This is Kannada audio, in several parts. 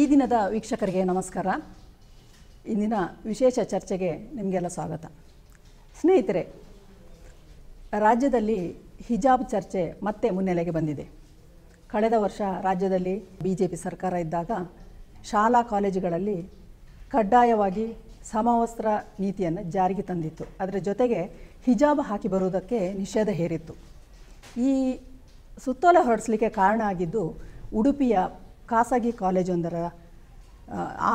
ಈ ದಿನದ ವೀಕ್ಷಕರಿಗೆ ನಮಸ್ಕಾರ ಇಂದಿನ ವಿಶೇಷ ಚರ್ಚೆಗೆ ನಿಮಗೆಲ್ಲ ಸ್ವಾಗತ ಸ್ನೇಹಿತರೆ ರಾಜ್ಯದಲ್ಲಿ ಹಿಜಾಬ್ ಚರ್ಚೆ ಮತ್ತೆ ಮುನ್ನೆಲೆಗೆ ಬಂದಿದೆ ಕಳೆದ ವರ್ಷ ರಾಜ್ಯದಲ್ಲಿ ಬಿ ಜೆ ಪಿ ಸರ್ಕಾರ ಇದ್ದಾಗ ಶಾಲಾ ಕಾಲೇಜುಗಳಲ್ಲಿ ಕಡ್ಡಾಯವಾಗಿ ಸಮವಸ್ತ್ರ ನೀತಿಯನ್ನು ಜಾರಿಗೆ ತಂದಿತ್ತು ಅದರ ಜೊತೆಗೆ ಹಿಜಾಬ್ ಹಾಕಿ ಬರುವುದಕ್ಕೆ ನಿಷೇಧ ಹೇರಿತ್ತು ಈ ಸುತ್ತೋಲೆ ಹೊರಡಿಸಲಿಕ್ಕೆ ಕಾರಣ ಆಗಿದ್ದು ಉಡುಪಿಯ ಖಾಸಗಿ ಕಾಲೇಜೊಂದರ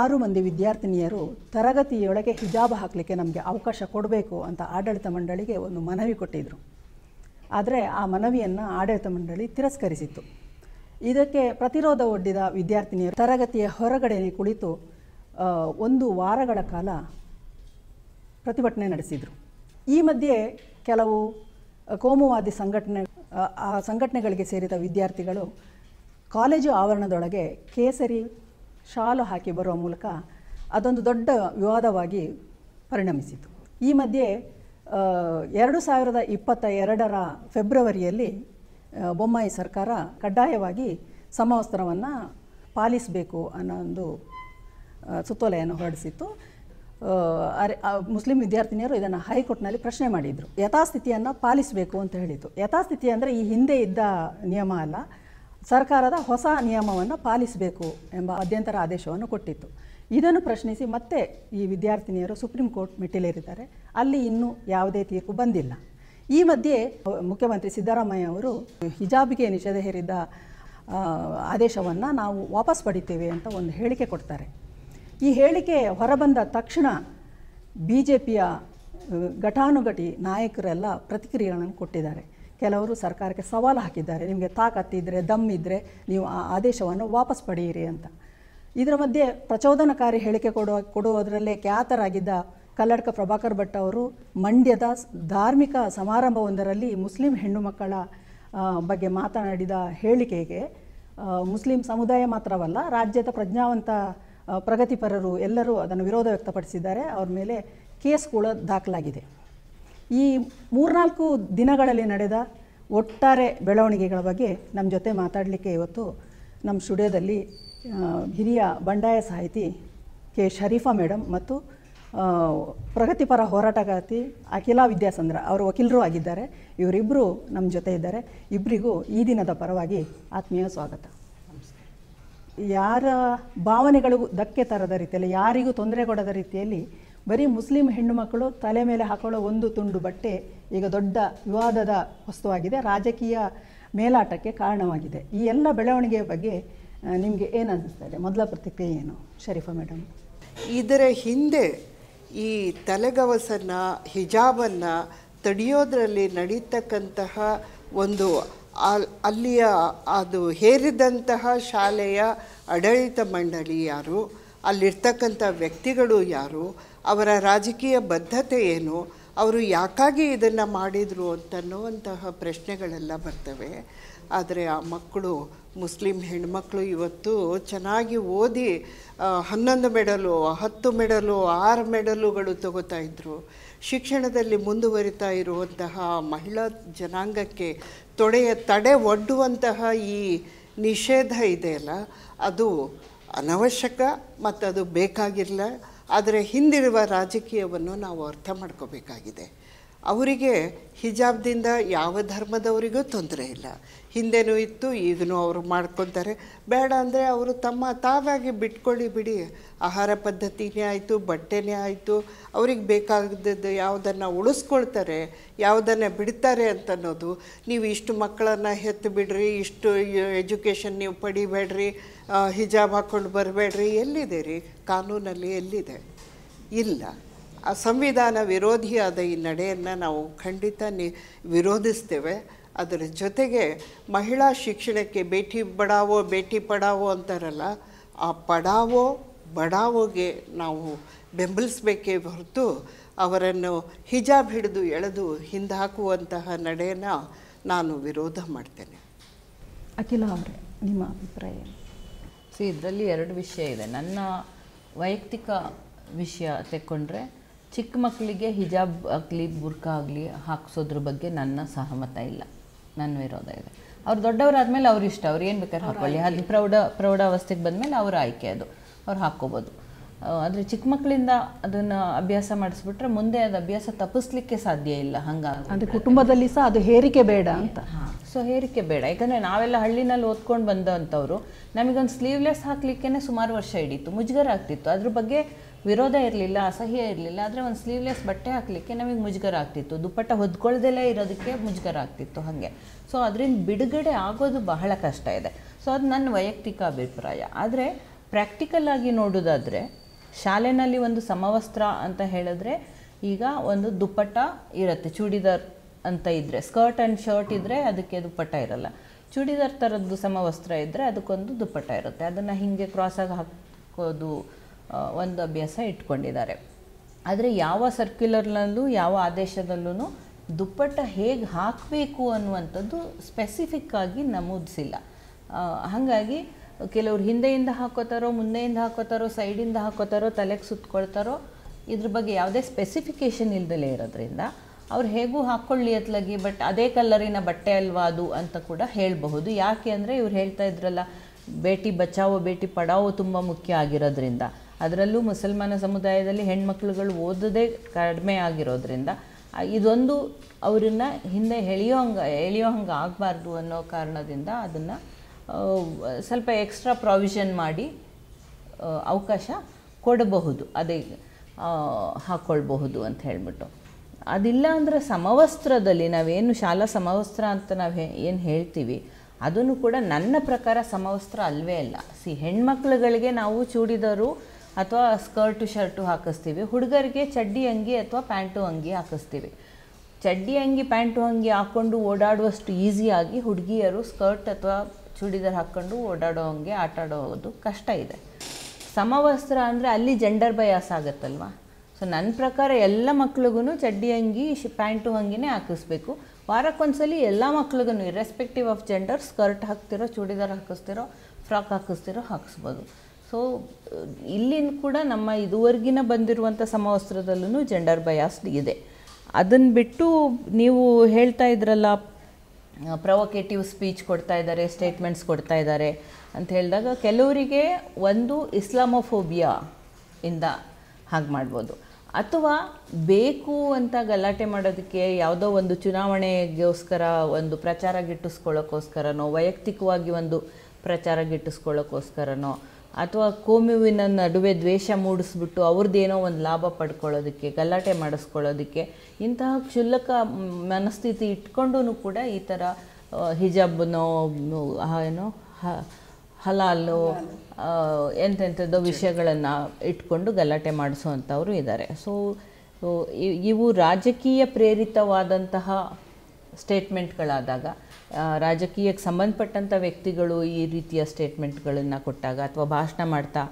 ಆರು ಮಂದಿ ವಿದ್ಯಾರ್ಥಿನಿಯರು ತರಗತಿಯೊಳಗೆ ಹಿಜಾಬ್ ಹಾಕಲಿಕ್ಕೆ ನಮಗೆ ಅವಕಾಶ ಕೊಡಬೇಕು ಅಂತ ಆಡಳಿತ ಮಂಡಳಿಗೆ ಒಂದು ಮನವಿ ಕೊಟ್ಟಿದ್ದರು ಆದರೆ ಆ ಮನವಿಯನ್ನು ಆಡಳಿತ ಮಂಡಳಿ ತಿರಸ್ಕರಿಸಿತ್ತು ಇದಕ್ಕೆ ಪ್ರತಿರೋಧ ಒಡ್ಡಿದ ವಿದ್ಯಾರ್ಥಿನಿಯರು ತರಗತಿಯ ಹೊರಗಡೆ ಕುಳಿತು ಒಂದು ವಾರಗಳ ಕಾಲ ಪ್ರತಿಭಟನೆ ನಡೆಸಿದರು ಈ ಮಧ್ಯೆ ಕೆಲವು ಕೋಮುವಾದಿ ಸಂಘಟನೆ ಆ ಸಂಘಟನೆಗಳಿಗೆ ಸೇರಿದ ವಿದ್ಯಾರ್ಥಿಗಳು ಕಾಲೇಜು ಆವರಣದೊಳಗೆ ಕೇಸರಿ ಶಾಲು ಹಾಕಿ ಬರುವ ಮೂಲಕ ಅದೊಂದು ದೊಡ್ಡ ವಿವಾದವಾಗಿ ಪರಿಣಮಿಸಿತು ಈ ಮಧ್ಯೆ ಎರಡು ಸಾವಿರದ ಇಪ್ಪತ್ತ ಎರಡರ ಫೆಬ್ರವರಿಯಲ್ಲಿ ಬೊಮ್ಮಾಯಿ ಸರ್ಕಾರ ಕಡ್ಡಾಯವಾಗಿ ಸಮವಸ್ತ್ರವನ್ನು ಪಾಲಿಸಬೇಕು ಅನ್ನೋ ಒಂದು ಸುತ್ತೋಲೆಯನ್ನು ಹೊರಡಿಸಿತ್ತು ಅರೆ ಮುಸ್ಲಿಂ ವಿದ್ಯಾರ್ಥಿನಿಯರು ಇದನ್ನು ಹೈಕೋರ್ಟ್ನಲ್ಲಿ ಪ್ರಶ್ನೆ ಮಾಡಿದರು ಯಥಾಸ್ಥಿತಿಯನ್ನು ಪಾಲಿಸಬೇಕು ಅಂತ ಹೇಳಿತು ಯಥಾಸ್ಥಿತಿ ಅಂದರೆ ಈ ಹಿಂದೆ ಇದ್ದ ನಿಯಮ ಅಲ್ಲ ಸರ್ಕಾರದ ಹೊಸ ನಿಯಮವನ್ನು ಪಾಲಿಸಬೇಕು ಎಂಬ ಮಧ್ಯಂತರ ಆದೇಶವನ್ನು ಕೊಟ್ಟಿತ್ತು ಇದನ್ನು ಪ್ರಶ್ನಿಸಿ ಮತ್ತೆ ಈ ವಿದ್ಯಾರ್ಥಿನಿಯರು ಸುಪ್ರೀಂ ಕೋರ್ಟ್ ಮೆಟ್ಟಿಲೇರಿದ್ದಾರೆ ಅಲ್ಲಿ ಇನ್ನೂ ಯಾವುದೇ ತೀರ್ಪು ಬಂದಿಲ್ಲ ಈ ಮಧ್ಯೆ ಮುಖ್ಯಮಂತ್ರಿ ಸಿದ್ದರಾಮಯ್ಯ ಅವರು ಹಿಜಾಬಿಗೆ ನಿಷೇಧ ಹೇರಿದ್ದ ಆದೇಶವನ್ನು ನಾವು ವಾಪಸ್ ಪಡಿತೇವೆ ಅಂತ ಒಂದು ಹೇಳಿಕೆ ಕೊಡ್ತಾರೆ ಈ ಹೇಳಿಕೆ ಹೊರಬಂದ ತಕ್ಷಣ ಬಿ ಜೆ ಪಿಯ ಘಟಾನುಘಟಿ ನಾಯಕರೆಲ್ಲ ಪ್ರತಿಕ್ರಿಯೆಗಳನ್ನು ಕೊಟ್ಟಿದ್ದಾರೆ ಕೆಲವರು ಸರ್ಕಾರಕ್ಕೆ ಸವಾಲು ಹಾಕಿದ್ದಾರೆ ನಿಮಗೆ ತಾಕತ್ತಿದ್ದರೆ ದಮ್ಮಿದ್ದರೆ ನೀವು ಆ ಆದೇಶವನ್ನು ವಾಪಸ್ ಪಡೆಯಿರಿ ಅಂತ ಇದರ ಮಧ್ಯೆ ಪ್ರಚೋದನಕಾರಿ ಹೇಳಿಕೆ ಕೊಡುವ ಕೊಡುವುದರಲ್ಲೇ ಖ್ಯಾತರಾಗಿದ್ದ ಕಲ್ಲಡ್ಕ ಪ್ರಭಾಕರ್ ಭಟ್ ಅವರು ಮಂಡ್ಯದ ಧಾರ್ಮಿಕ ಸಮಾರಂಭವೊಂದರಲ್ಲಿ ಮುಸ್ಲಿಂ ಹೆಣ್ಣು ಮಕ್ಕಳ ಬಗ್ಗೆ ಮಾತನಾಡಿದ ಹೇಳಿಕೆಗೆ ಮುಸ್ಲಿಂ ಸಮುದಾಯ ಮಾತ್ರವಲ್ಲ ರಾಜ್ಯದ ಪ್ರಜ್ಞಾವಂತ ಪ್ರಗತಿಪರರು ಎಲ್ಲರೂ ಅದನ್ನು ವಿರೋಧ ವ್ಯಕ್ತಪಡಿಸಿದ್ದಾರೆ ಅವರ ಮೇಲೆ ಕೇಸ್ ಕೂಡ ದಾಖಲಾಗಿದೆ ಈ ಮೂರ್ನಾಲ್ಕು ದಿನಗಳಲ್ಲಿ ನಡೆದ ಒಟ್ಟಾರೆ ಬೆಳವಣಿಗೆಗಳ ಬಗ್ಗೆ ನಮ್ಮ ಜೊತೆ ಮಾತಾಡಲಿಕ್ಕೆ ಇವತ್ತು ನಮ್ಮ ಸ್ಟುಡಿಯೋದಲ್ಲಿ ಹಿರಿಯ ಬಂಡಾಯ ಸಾಹಿತಿ ಕೆ ಶರೀಫಾ ಮೇಡಮ್ ಮತ್ತು ಪ್ರಗತಿಪರ ಹೋರಾಟಗಾರ್ತಿ ಅಖಿಲ ವಿದ್ಯಾಸಂದ್ರ ಅವರು ವಕೀಲರು ಆಗಿದ್ದಾರೆ ಇವರಿಬ್ಬರು ನಮ್ಮ ಜೊತೆ ಇದ್ದಾರೆ ಇಬ್ಬರಿಗೂ ಈ ದಿನದ ಪರವಾಗಿ ಆತ್ಮೀಯ ಸ್ವಾಗತ ಯಾರ ಭಾವನೆಗಳಿಗೂ ಧಕ್ಕೆ ತರದ ರೀತಿಯಲ್ಲಿ ಯಾರಿಗೂ ತೊಂದರೆ ಕೊಡದ ರೀತಿಯಲ್ಲಿ ಬರೀ ಮುಸ್ಲಿಂ ಹೆಣ್ಣು ಮಕ್ಕಳು ತಲೆ ಮೇಲೆ ಹಾಕೊಳ್ಳೋ ಒಂದು ತುಂಡು ಬಟ್ಟೆ ಈಗ ದೊಡ್ಡ ವಿವಾದದ ವಸ್ತುವಾಗಿದೆ ರಾಜಕೀಯ ಮೇಲಾಟಕ್ಕೆ ಕಾರಣವಾಗಿದೆ ಈ ಎಲ್ಲ ಬೆಳವಣಿಗೆಯ ಬಗ್ಗೆ ನಿಮಗೆ ಏನು ಇದೆ ಮೊದಲ ಪ್ರತಿಕ್ರಿಯೆ ಏನು ಶರೀಫಾ ಮೇಡಮ್ ಇದರ ಹಿಂದೆ ಈ ತಲೆಗವಸನ್ನು ಹಿಜಾಬನ್ನು ತಡೆಯೋದ್ರಲ್ಲಿ ನಡೀತಕ್ಕಂತಹ ಒಂದು ಅಲ್ಲಿಯ ಅದು ಹೇರಿದಂತಹ ಶಾಲೆಯ ಆಡಳಿತ ಮಂಡಳಿ ಯಾರು ಅಲ್ಲಿರ್ತಕ್ಕಂಥ ವ್ಯಕ್ತಿಗಳು ಯಾರು ಅವರ ರಾಜಕೀಯ ಬದ್ಧತೆ ಏನು ಅವರು ಯಾಕಾಗಿ ಇದನ್ನು ಮಾಡಿದರು ಅಂತನ್ನುವಂತಹ ಪ್ರಶ್ನೆಗಳೆಲ್ಲ ಬರ್ತವೆ ಆದರೆ ಆ ಮಕ್ಕಳು ಮುಸ್ಲಿಂ ಹೆಣ್ಮಕ್ಳು ಇವತ್ತು ಚೆನ್ನಾಗಿ ಓದಿ ಹನ್ನೊಂದು ಮೆಡಲು ಹತ್ತು ಮೆಡಲು ಆರು ಮೆಡಲುಗಳು ತಗೋತಾ ಇದ್ದರು ಶಿಕ್ಷಣದಲ್ಲಿ ಮುಂದುವರಿತಾ ಇರುವಂತಹ ಮಹಿಳಾ ಜನಾಂಗಕ್ಕೆ ತೊಡೆಯ ತಡೆ ಒಡ್ಡುವಂತಹ ಈ ನಿಷೇಧ ಇದೆಯಲ್ಲ ಅದು ಅನವಶ್ಯಕ ಮತ್ತು ಅದು ಬೇಕಾಗಿಲ್ಲ ಆದರೆ ಹಿಂದಿರುವ ರಾಜಕೀಯವನ್ನು ನಾವು ಅರ್ಥ ಮಾಡ್ಕೋಬೇಕಾಗಿದೆ ಅವರಿಗೆ ಹಿಜಾಬ್ದಿಂದ ಯಾವ ಧರ್ಮದವರಿಗೂ ತೊಂದರೆ ಇಲ್ಲ ಹಿಂದೆನೂ ಇತ್ತು ಈಗನೂ ಅವರು ಮಾಡ್ಕೊತಾರೆ ಬೇಡ ಅಂದರೆ ಅವರು ತಮ್ಮ ತಾವಾಗಿ ಬಿಟ್ಕೊಳ್ಳಿ ಬಿಡಿ ಆಹಾರ ಪದ್ಧತಿನೇ ಆಯಿತು ಬಟ್ಟೆನೇ ಆಯಿತು ಅವ್ರಿಗೆ ಬೇಕಾದದ್ದು ಯಾವುದನ್ನು ಉಳಿಸ್ಕೊಳ್ತಾರೆ ಯಾವುದನ್ನು ಬಿಡ್ತಾರೆ ಅಂತ ಅನ್ನೋದು ನೀವು ಇಷ್ಟು ಮಕ್ಕಳನ್ನು ಹೆತ್ತು ಬಿಡ್ರಿ ಇಷ್ಟು ಎಜುಕೇಷನ್ ನೀವು ಪಡಿಬೇಡ್ರಿ ಹಿಜಾಬ್ ಹಾಕ್ಕೊಂಡು ಬರಬೇಡ್ರಿ ಎಲ್ಲಿದೆ ರೀ ಕಾನೂನಲ್ಲಿ ಎಲ್ಲಿದೆ ಇಲ್ಲ ಆ ಸಂವಿಧಾನ ವಿರೋಧಿಯಾದ ಈ ನಡೆಯನ್ನು ನಾವು ಖಂಡಿತ ನಿ ವಿರೋಧಿಸ್ತೇವೆ ಅದರ ಜೊತೆಗೆ ಮಹಿಳಾ ಶಿಕ್ಷಣಕ್ಕೆ ಭೇಟಿ ಬಡಾವೋ ಬೇಟಿ ಪಡಾವೋ ಅಂತಾರಲ್ಲ ಆ ಪಡಾವೋ ಬಡಾವೋಗೆ ನಾವು ಬೆಂಬಲಿಸಬೇಕೇ ಹೊರತು ಅವರನ್ನು ಹಿಜಾಬ್ ಹಿಡಿದು ಎಳೆದು ಹಿಂದೆ ಹಾಕುವಂತಹ ನಡೆಯನ್ನು ನಾನು ವಿರೋಧ ಮಾಡ್ತೇನೆ ಅಖಿಲ ಅವರೇ ನಿಮ್ಮ ಅಭಿಪ್ರಾಯ ಸೊ ಇದರಲ್ಲಿ ಎರಡು ವಿಷಯ ಇದೆ ನನ್ನ ವೈಯಕ್ತಿಕ ವಿಷಯ ತೆಕ್ಕೊಂಡ್ರೆ ಚಿಕ್ಕ ಮಕ್ಕಳಿಗೆ ಹಿಜಾಬ್ ಆಗಲಿ ಬುರ್ಕ ಆಗಲಿ ಹಾಕ್ಸೋದ್ರ ಬಗ್ಗೆ ನನ್ನ ಸಹಮತ ಇಲ್ಲ ನನ್ನ ವಿರೋಧ ಇದೆ ಅವ್ರು ದೊಡ್ಡವರಾದ್ಮೇಲೆ ಅವ್ರ ಇಷ್ಟ ಅವ್ರು ಏನು ಬೇಕಾದ್ರೆ ಹಾಕೊಳ್ಳಿ ಅಲ್ಲಿ ಪ್ರೌಢ ಪ್ರೌಢ ಅವಸ್ಥೆಗೆ ಬಂದಮೇಲೆ ಅವ್ರ ಆಯ್ಕೆ ಅದು ಅವ್ರು ಹಾಕ್ಕೋಬೋದು ಆದರೆ ಚಿಕ್ಕ ಮಕ್ಕಳಿಂದ ಅದನ್ನು ಅಭ್ಯಾಸ ಮಾಡಿಸ್ಬಿಟ್ರೆ ಮುಂದೆ ಅದು ಅಭ್ಯಾಸ ತಪ್ಪಿಸ್ಲಿಕ್ಕೆ ಸಾಧ್ಯ ಇಲ್ಲ ಹಂಗ ಅಂದರೆ ಕುಟುಂಬದಲ್ಲಿ ಸಹ ಅದು ಹೇರಿಕೆ ಬೇಡ ಅಂತ ಸೊ ಹೇರಿಕೆ ಬೇಡ ಯಾಕಂದರೆ ನಾವೆಲ್ಲ ಹಳ್ಳಿನಲ್ಲಿ ಓದ್ಕೊಂಡು ಬಂದಂಥವ್ರು ನಮಗೊಂದು ಸ್ಲೀವ್ಲೆಸ್ ಹಾಕ್ಲಿಕ್ಕೆ ಸುಮಾರು ವರ್ಷ ಹಿಡೀತು ಮುಜುಗರ ಆಗ್ತಿತ್ತು ಅದ್ರ ಬಗ್ಗೆ ವಿರೋಧ ಇರಲಿಲ್ಲ ಅಸಹ್ಯ ಇರಲಿಲ್ಲ ಆದರೆ ಒಂದು ಸ್ಲೀವ್ಲೆಸ್ ಬಟ್ಟೆ ಹಾಕಲಿಕ್ಕೆ ನಮಗೆ ಮುಜುಗರ ಆಗ್ತಿತ್ತು ದುಪ್ಪಟ್ಟ ಹೊದ್ಕೊಳ್ದೆಲ್ಲೇ ಇರೋದಕ್ಕೆ ಮುಜುಗರ ಆಗ್ತಿತ್ತು ಹಾಗೆ ಸೊ ಅದರಿಂದ ಬಿಡುಗಡೆ ಆಗೋದು ಬಹಳ ಕಷ್ಟ ಇದೆ ಸೊ ಅದು ನನ್ನ ವೈಯಕ್ತಿಕ ಅಭಿಪ್ರಾಯ ಆದರೆ ಪ್ರಾಕ್ಟಿಕಲ್ ಆಗಿ ನೋಡೋದಾದರೆ ಶಾಲೆನಲ್ಲಿ ಒಂದು ಸಮವಸ್ತ್ರ ಅಂತ ಹೇಳಿದ್ರೆ ಈಗ ಒಂದು ದುಪ್ಪಟ್ಟ ಇರುತ್ತೆ ಚೂಡಿದಾರ್ ಅಂತ ಇದ್ದರೆ ಸ್ಕರ್ಟ್ ಆ್ಯಂಡ್ ಶರ್ಟ್ ಇದ್ದರೆ ಅದಕ್ಕೆ ದುಪ್ಪಟ್ಟ ಇರಲ್ಲ ಚೂಡಿದಾರ್ ಥರದ್ದು ಸಮವಸ್ತ್ರ ಇದ್ದರೆ ಅದಕ್ಕೊಂದು ದುಪ್ಪಟ್ಟ ಇರುತ್ತೆ ಅದನ್ನು ಹೀಗೆ ಕ್ರಾಸಾಗಿ ಹಾಕೋದು ಒಂದು ಅಭ್ಯಾಸ ಇಟ್ಕೊಂಡಿದ್ದಾರೆ ಆದರೆ ಯಾವ ಸರ್ಕ್ಯುಲರ್ನಲ್ಲೂ ಯಾವ ಆದೇಶದಲ್ಲೂ ದುಪ್ಪಟ್ಟ ಹೇಗೆ ಹಾಕಬೇಕು ಅನ್ನುವಂಥದ್ದು ಸ್ಪೆಸಿಫಿಕ್ ಆಗಿ ನಮೂದಿಸಿಲ್ಲ ಹಾಗಾಗಿ ಕೆಲವ್ರು ಹಿಂದೆಯಿಂದ ಹಾಕೋತಾರೋ ಮುಂದೆಯಿಂದ ಹಾಕೋತಾರೋ ಸೈಡಿಂದ ಹಾಕೋತಾರೋ ತಲೆಗೆ ಸುತ್ತಕೊಳ್ತಾರೋ ಇದ್ರ ಬಗ್ಗೆ ಯಾವುದೇ ಸ್ಪೆಸಿಫಿಕೇಷನ್ ಇಲ್ದಲೇ ಇರೋದ್ರಿಂದ ಅವ್ರು ಹೇಗೂ ಹಾಕ್ಕೊಳ್ಳಿ ಅತ್ಲಾಗಿ ಬಟ್ ಅದೇ ಕಲ್ಲರಿನ ಬಟ್ಟೆ ಅಲ್ವಾ ಅದು ಅಂತ ಕೂಡ ಹೇಳಬಹುದು ಯಾಕೆ ಅಂದರೆ ಇವ್ರು ಹೇಳ್ತಾ ಇದ್ರಲ್ಲ ಬೇಟಿ ಬಚಾವೋ ಬೇಟಿ ಪಡಾವೋ ತುಂಬ ಮುಖ್ಯ ಆಗಿರೋದ್ರಿಂದ ಅದರಲ್ಲೂ ಮುಸಲ್ಮಾನ ಸಮುದಾಯದಲ್ಲಿ ಹೆಣ್ಮಕ್ಳುಗಳು ಓದೋದೇ ಕಡಿಮೆ ಆಗಿರೋದ್ರಿಂದ ಇದೊಂದು ಅವರನ್ನು ಹಿಂದೆ ಎಳೆಯೋ ಹಂಗೆ ಎಳೆಯೋ ಹಂಗೆ ಆಗಬಾರ್ದು ಅನ್ನೋ ಕಾರಣದಿಂದ ಅದನ್ನು ಸ್ವಲ್ಪ ಎಕ್ಸ್ಟ್ರಾ ಪ್ರಾವಿಷನ್ ಮಾಡಿ ಅವಕಾಶ ಕೊಡಬಹುದು ಅದೇ ಹಾಕ್ಕೊಳ್ಬಹುದು ಅಂತ ಹೇಳಿಬಿಟ್ಟು ಅದಿಲ್ಲ ಅಂದರೆ ಸಮವಸ್ತ್ರದಲ್ಲಿ ನಾವೇನು ಶಾಲಾ ಸಮವಸ್ತ್ರ ಅಂತ ನಾವು ಏನು ಹೇಳ್ತೀವಿ ಅದನ್ನು ಕೂಡ ನನ್ನ ಪ್ರಕಾರ ಸಮವಸ್ತ್ರ ಅಲ್ವೇ ಅಲ್ಲ ಸಿ ಹೆಣ್ಮಕ್ಳುಗಳಿಗೆ ನಾವು ಚೂಡಿದರು ಅಥವಾ ಸ್ಕರ್ಟು ಶರ್ಟು ಹಾಕಿಸ್ತೀವಿ ಹುಡುಗರಿಗೆ ಚಡ್ಡಿ ಅಂಗಿ ಅಥವಾ ಪ್ಯಾಂಟು ಅಂಗಿ ಹಾಕಿಸ್ತೀವಿ ಚಡ್ಡಿ ಅಂಗಿ ಪ್ಯಾಂಟು ಅಂಗಿ ಹಾಕ್ಕೊಂಡು ಓಡಾಡುವಷ್ಟು ಈಸಿಯಾಗಿ ಹುಡುಗಿಯರು ಸ್ಕರ್ಟ್ ಅಥವಾ ಚೂಡಿದಾರ್ ಹಾಕ್ಕೊಂಡು ಓಡಾಡೋ ಹಂಗೆ ಆಟ ಆಡೋದು ಕಷ್ಟ ಇದೆ ಸಮವಸ್ತ್ರ ಅಂದರೆ ಅಲ್ಲಿ ಜೆಂಡರ್ ಬಯಾಸ್ ಆಗುತ್ತಲ್ವ ಸೊ ನನ್ನ ಪ್ರಕಾರ ಎಲ್ಲ ಮಕ್ಳಿಗೂ ಚಡ್ಡಿ ಅಂಗಿ ಶಿ ಪ್ಯಾಂಟು ಅಂಗಿನೇ ಹಾಕಿಸ್ಬೇಕು ವಾರಕ್ಕೊಂದ್ಸಲಿ ಎಲ್ಲ ಮಕ್ಳಿಗೂ ಇರೆಸ್ಪೆಕ್ಟಿವ್ ಆಫ್ ಜೆಂಡರ್ ಸ್ಕರ್ಟ್ ಹಾಕ್ತಿರೋ ಚೂಡಿದಾರ್ ಹಾಕಿಸ್ತಿರೋ ಫ್ರಾಕ್ ಹಾಕಿಸ್ತಿರೋ ಹಾಕಿಸ್ಬೋದು ಸೊ ಇಲ್ಲಿನ ಕೂಡ ನಮ್ಮ ಇದುವರೆಗಿನ ಬಂದಿರುವಂಥ ಸಮವಸ್ತ್ರದಲ್ಲೂ ಜೆಂಡರ್ ಬಯಾಸ್ಡ್ ಇದೆ ಅದನ್ನು ಬಿಟ್ಟು ನೀವು ಹೇಳ್ತಾ ಇದ್ರಲ್ಲ ಪ್ರವೊಕೇಟಿವ್ ಸ್ಪೀಚ್ ಕೊಡ್ತಾ ಇದ್ದಾರೆ ಸ್ಟೇಟ್ಮೆಂಟ್ಸ್ ಕೊಡ್ತಾ ಇದ್ದಾರೆ ಅಂತ ಹೇಳಿದಾಗ ಕೆಲವರಿಗೆ ಒಂದು ಇಸ್ಲಾಮೋಫೋಬಿಯಾ ಇಂದ ಹಾಗೆ ಮಾಡ್ಬೋದು ಅಥವಾ ಬೇಕು ಅಂತ ಗಲಾಟೆ ಮಾಡೋದಕ್ಕೆ ಯಾವುದೋ ಒಂದು ಚುನಾವಣೆಗೋಸ್ಕರ ಒಂದು ಪ್ರಚಾರ ಗಿಟ್ಟಿಸ್ಕೊಳ್ಳೋಕ್ಕೋಸ್ಕರನೋ ವೈಯಕ್ತಿಕವಾಗಿ ಒಂದು ಪ್ರಚಾರ ಗಿಟ್ಟಿಸ್ಕೊಳ್ಳೋಕ್ಕೋಸ್ಕರನೋ ಅಥವಾ ಕೋಮುವಿನ ನಡುವೆ ದ್ವೇಷ ಮೂಡಿಸ್ಬಿಟ್ಟು ಅವ್ರದ್ದೇನೋ ಒಂದು ಲಾಭ ಪಡ್ಕೊಳ್ಳೋದಕ್ಕೆ ಗಲಾಟೆ ಮಾಡಿಸ್ಕೊಳ್ಳೋದಕ್ಕೆ ಇಂತಹ ಕ್ಷುಲ್ಲಕ ಮನಸ್ಥಿತಿ ಇಟ್ಕೊಂಡು ಕೂಡ ಈ ಥರ ಹಿಜಾಬ್ನೋ ಏನೋ ಹ ಹಲಾಲು ಎಂಥೆಂಥದ್ದೋ ವಿಷಯಗಳನ್ನು ಇಟ್ಕೊಂಡು ಗಲಾಟೆ ಮಾಡಿಸುವಂಥವರು ಇದ್ದಾರೆ ಸೊ ಇವು ರಾಜಕೀಯ ಪ್ರೇರಿತವಾದಂತಹ ಸ್ಟೇಟ್ಮೆಂಟ್ಗಳಾದಾಗ ರಾಜಕೀಯಕ್ಕೆ ಸಂಬಂಧಪಟ್ಟಂಥ ವ್ಯಕ್ತಿಗಳು ಈ ರೀತಿಯ ಸ್ಟೇಟ್ಮೆಂಟ್ಗಳನ್ನು ಕೊಟ್ಟಾಗ ಅಥವಾ ಭಾಷಣ ಮಾಡ್ತಾ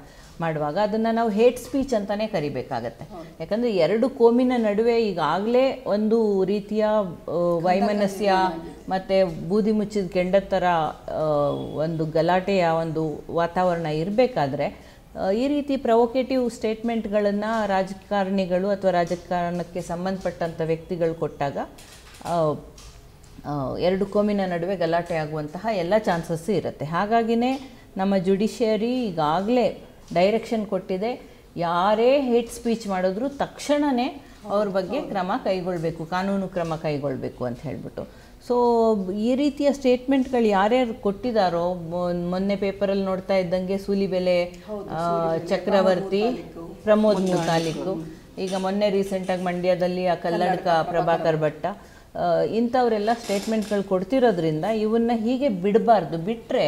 ಮಾಡುವಾಗ ಅದನ್ನು ನಾವು ಹೇಟ್ ಸ್ಪೀಚ್ ಅಂತಲೇ ಕರಿಬೇಕಾಗತ್ತೆ ಯಾಕಂದರೆ ಎರಡು ಕೋಮಿನ ನಡುವೆ ಈಗಾಗಲೇ ಒಂದು ರೀತಿಯ ವೈಮನಸ್ಯ ಮತ್ತು ಬೂದಿ ಮುಚ್ಚಿದ ಕೆಂಡತ್ತರ ಒಂದು ಗಲಾಟೆಯ ಒಂದು ವಾತಾವರಣ ಇರಬೇಕಾದ್ರೆ ಈ ರೀತಿ ಪ್ರವೊಕೇಟಿವ್ ಸ್ಟೇಟ್ಮೆಂಟ್ಗಳನ್ನು ರಾಜಕಾರಣಿಗಳು ಅಥವಾ ರಾಜಕಾರಣಕ್ಕೆ ಸಂಬಂಧಪಟ್ಟಂಥ ವ್ಯಕ್ತಿಗಳು ಕೊಟ್ಟಾಗ ಎರಡು ಕೋಮಿನ ನಡುವೆ ಗಲಾಟೆ ಆಗುವಂತಹ ಎಲ್ಲ ಚಾನ್ಸಸ್ ಇರುತ್ತೆ ಹಾಗಾಗಿನೇ ನಮ್ಮ ಜುಡಿಷಿಯರಿ ಈಗಾಗಲೇ ಡೈರೆಕ್ಷನ್ ಕೊಟ್ಟಿದೆ ಯಾರೇ ಹೇಟ್ ಸ್ಪೀಚ್ ಮಾಡಿದ್ರು ತಕ್ಷಣವೇ ಅವ್ರ ಬಗ್ಗೆ ಕ್ರಮ ಕೈಗೊಳ್ಳಬೇಕು ಕಾನೂನು ಕ್ರಮ ಕೈಗೊಳ್ಳಬೇಕು ಅಂತ ಹೇಳಿಬಿಟ್ಟು ಸೊ ಈ ರೀತಿಯ ಸ್ಟೇಟ್ಮೆಂಟ್ಗಳು ಯಾರ್ಯಾರು ಕೊಟ್ಟಿದ್ದಾರೋ ಮೊನ್ನೆ ಪೇಪರಲ್ಲಿ ನೋಡ್ತಾ ಇದ್ದಂಗೆ ಸೂಲಿಬೆಲೆ ಚಕ್ರವರ್ತಿ ಪ್ರಮೋದ್ ಮುತಾಲಿಕ್ ಈಗ ಮೊನ್ನೆ ರೀಸೆಂಟಾಗಿ ಮಂಡ್ಯದಲ್ಲಿ ಆ ಕಲ್ಲಡ್ಕ ಪ್ರಭಾಕರ್ ಭಟ್ಟ ಇಂಥವರೆಲ್ಲ ಸ್ಟೇಟ್ಮೆಂಟ್ಗಳು ಕೊಡ್ತಿರೋದ್ರಿಂದ ಇವನ್ನ ಹೀಗೆ ಬಿಡಬಾರ್ದು ಬಿಟ್ಟರೆ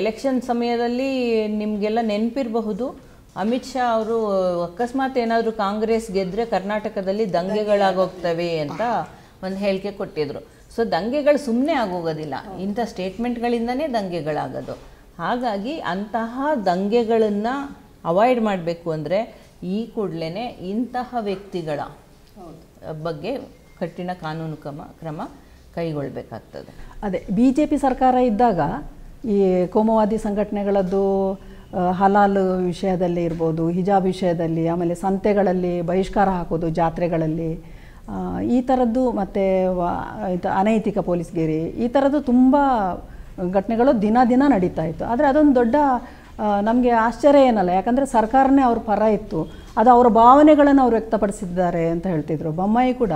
ಎಲೆಕ್ಷನ್ ಸಮಯದಲ್ಲಿ ನಿಮಗೆಲ್ಲ ನೆನಪಿರಬಹುದು ಅಮಿತ್ ಶಾ ಅವರು ಅಕಸ್ಮಾತ್ ಏನಾದರೂ ಕಾಂಗ್ರೆಸ್ ಗೆದ್ದರೆ ಕರ್ನಾಟಕದಲ್ಲಿ ದಂಗೆಗಳಾಗೋಗ್ತವೆ ಅಂತ ಒಂದು ಹೇಳಿಕೆ ಕೊಟ್ಟಿದ್ರು ಸೊ ದಂಗೆಗಳು ಸುಮ್ಮನೆ ಆಗೋಗೋದಿಲ್ಲ ಇಂಥ ಸ್ಟೇಟ್ಮೆಂಟ್ಗಳಿಂದನೇ ದಂಗೆಗಳಾಗೋದು ಹಾಗಾಗಿ ಅಂತಹ ದಂಗೆಗಳನ್ನು ಅವಾಯ್ಡ್ ಮಾಡಬೇಕು ಅಂದರೆ ಈ ಕೂಡಲೇ ಇಂತಹ ವ್ಯಕ್ತಿಗಳ ಬಗ್ಗೆ ಕಠಿಣ ಕಾನೂನು ಕ್ರಮ ಕ್ರಮ ಕೈಗೊಳ್ಳಬೇಕಾಗ್ತದೆ ಅದೇ ಬಿ ಜೆ ಪಿ ಸರ್ಕಾರ ಇದ್ದಾಗ ಈ ಕೋಮವಾದಿ ಸಂಘಟನೆಗಳದ್ದು ಹಲಾಲ್ ವಿಷಯದಲ್ಲಿ ಇರ್ಬೋದು ಹಿಜಾಬ್ ವಿಷಯದಲ್ಲಿ ಆಮೇಲೆ ಸಂತೆಗಳಲ್ಲಿ ಬಹಿಷ್ಕಾರ ಹಾಕೋದು ಜಾತ್ರೆಗಳಲ್ಲಿ ಈ ಥರದ್ದು ಮತ್ತು ಅನೈತಿಕ ಪೊಲೀಸ್ಗೇರಿ ಈ ಥರದ್ದು ತುಂಬ ಘಟನೆಗಳು ದಿನ ದಿನ ನಡೀತಾ ಇತ್ತು ಆದರೆ ಅದೊಂದು ದೊಡ್ಡ ನಮಗೆ ಆಶ್ಚರ್ಯ ಏನಲ್ಲ ಯಾಕಂದರೆ ಸರ್ಕಾರನೇ ಅವ್ರ ಪರ ಇತ್ತು ಅದು ಅವರ ಭಾವನೆಗಳನ್ನು ಅವರು ವ್ಯಕ್ತಪಡಿಸಿದ್ದಾರೆ ಅಂತ ಹೇಳ್ತಿದ್ರು ಬೊಮ್ಮಾಯಿ ಕೂಡ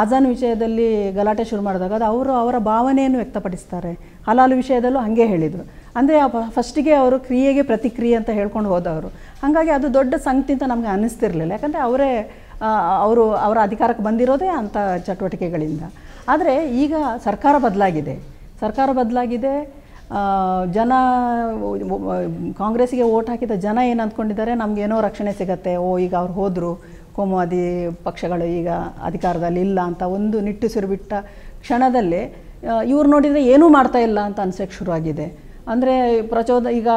ಆಜಾನ್ ವಿಷಯದಲ್ಲಿ ಗಲಾಟೆ ಶುರು ಮಾಡಿದಾಗ ಅದು ಅವರು ಅವರ ಭಾವನೆಯನ್ನು ವ್ಯಕ್ತಪಡಿಸ್ತಾರೆ ಹಲಾಲು ವಿಷಯದಲ್ಲೂ ಹಾಗೆ ಹೇಳಿದರು ಅಂದರೆ ಫಸ್ಟಿಗೆ ಅವರು ಕ್ರಿಯೆಗೆ ಪ್ರತಿಕ್ರಿಯೆ ಅಂತ ಹೇಳ್ಕೊಂಡು ಹೋದವರು ಹಾಗಾಗಿ ಅದು ದೊಡ್ಡ ಸಂಗತಿ ಅಂತ ನಮಗೆ ಅನ್ನಿಸ್ತಿರ್ಲಿಲ್ಲ ಯಾಕಂದರೆ ಅವರೇ ಅವರು ಅವರ ಅಧಿಕಾರಕ್ಕೆ ಬಂದಿರೋದೇ ಅಂಥ ಚಟುವಟಿಕೆಗಳಿಂದ ಆದರೆ ಈಗ ಸರ್ಕಾರ ಬದಲಾಗಿದೆ ಸರ್ಕಾರ ಬದಲಾಗಿದೆ ಜನ ಕಾಂಗ್ರೆಸ್ಗೆ ಓಟ್ ಹಾಕಿದ ಜನ ಏನು ಅಂದ್ಕೊಂಡಿದ್ದಾರೆ ನಮಗೇನೋ ರಕ್ಷಣೆ ಸಿಗತ್ತೆ ಓ ಈಗ ಅವ್ರು ಹೋದರು ಕೋಮುವಾದಿ ಪಕ್ಷಗಳು ಈಗ ಅಧಿಕಾರದಲ್ಲಿ ಇಲ್ಲ ಅಂತ ಒಂದು ನಿಟ್ಟುಸಿರು ಬಿಟ್ಟ ಕ್ಷಣದಲ್ಲಿ ಇವ್ರು ನೋಡಿದರೆ ಏನೂ ಮಾಡ್ತಾ ಇಲ್ಲ ಅಂತ ಅನ್ಸೋಕ್ಕೆ ಶುರುವಾಗಿದೆ ಅಂದರೆ ಪ್ರಚೋದ ಈಗ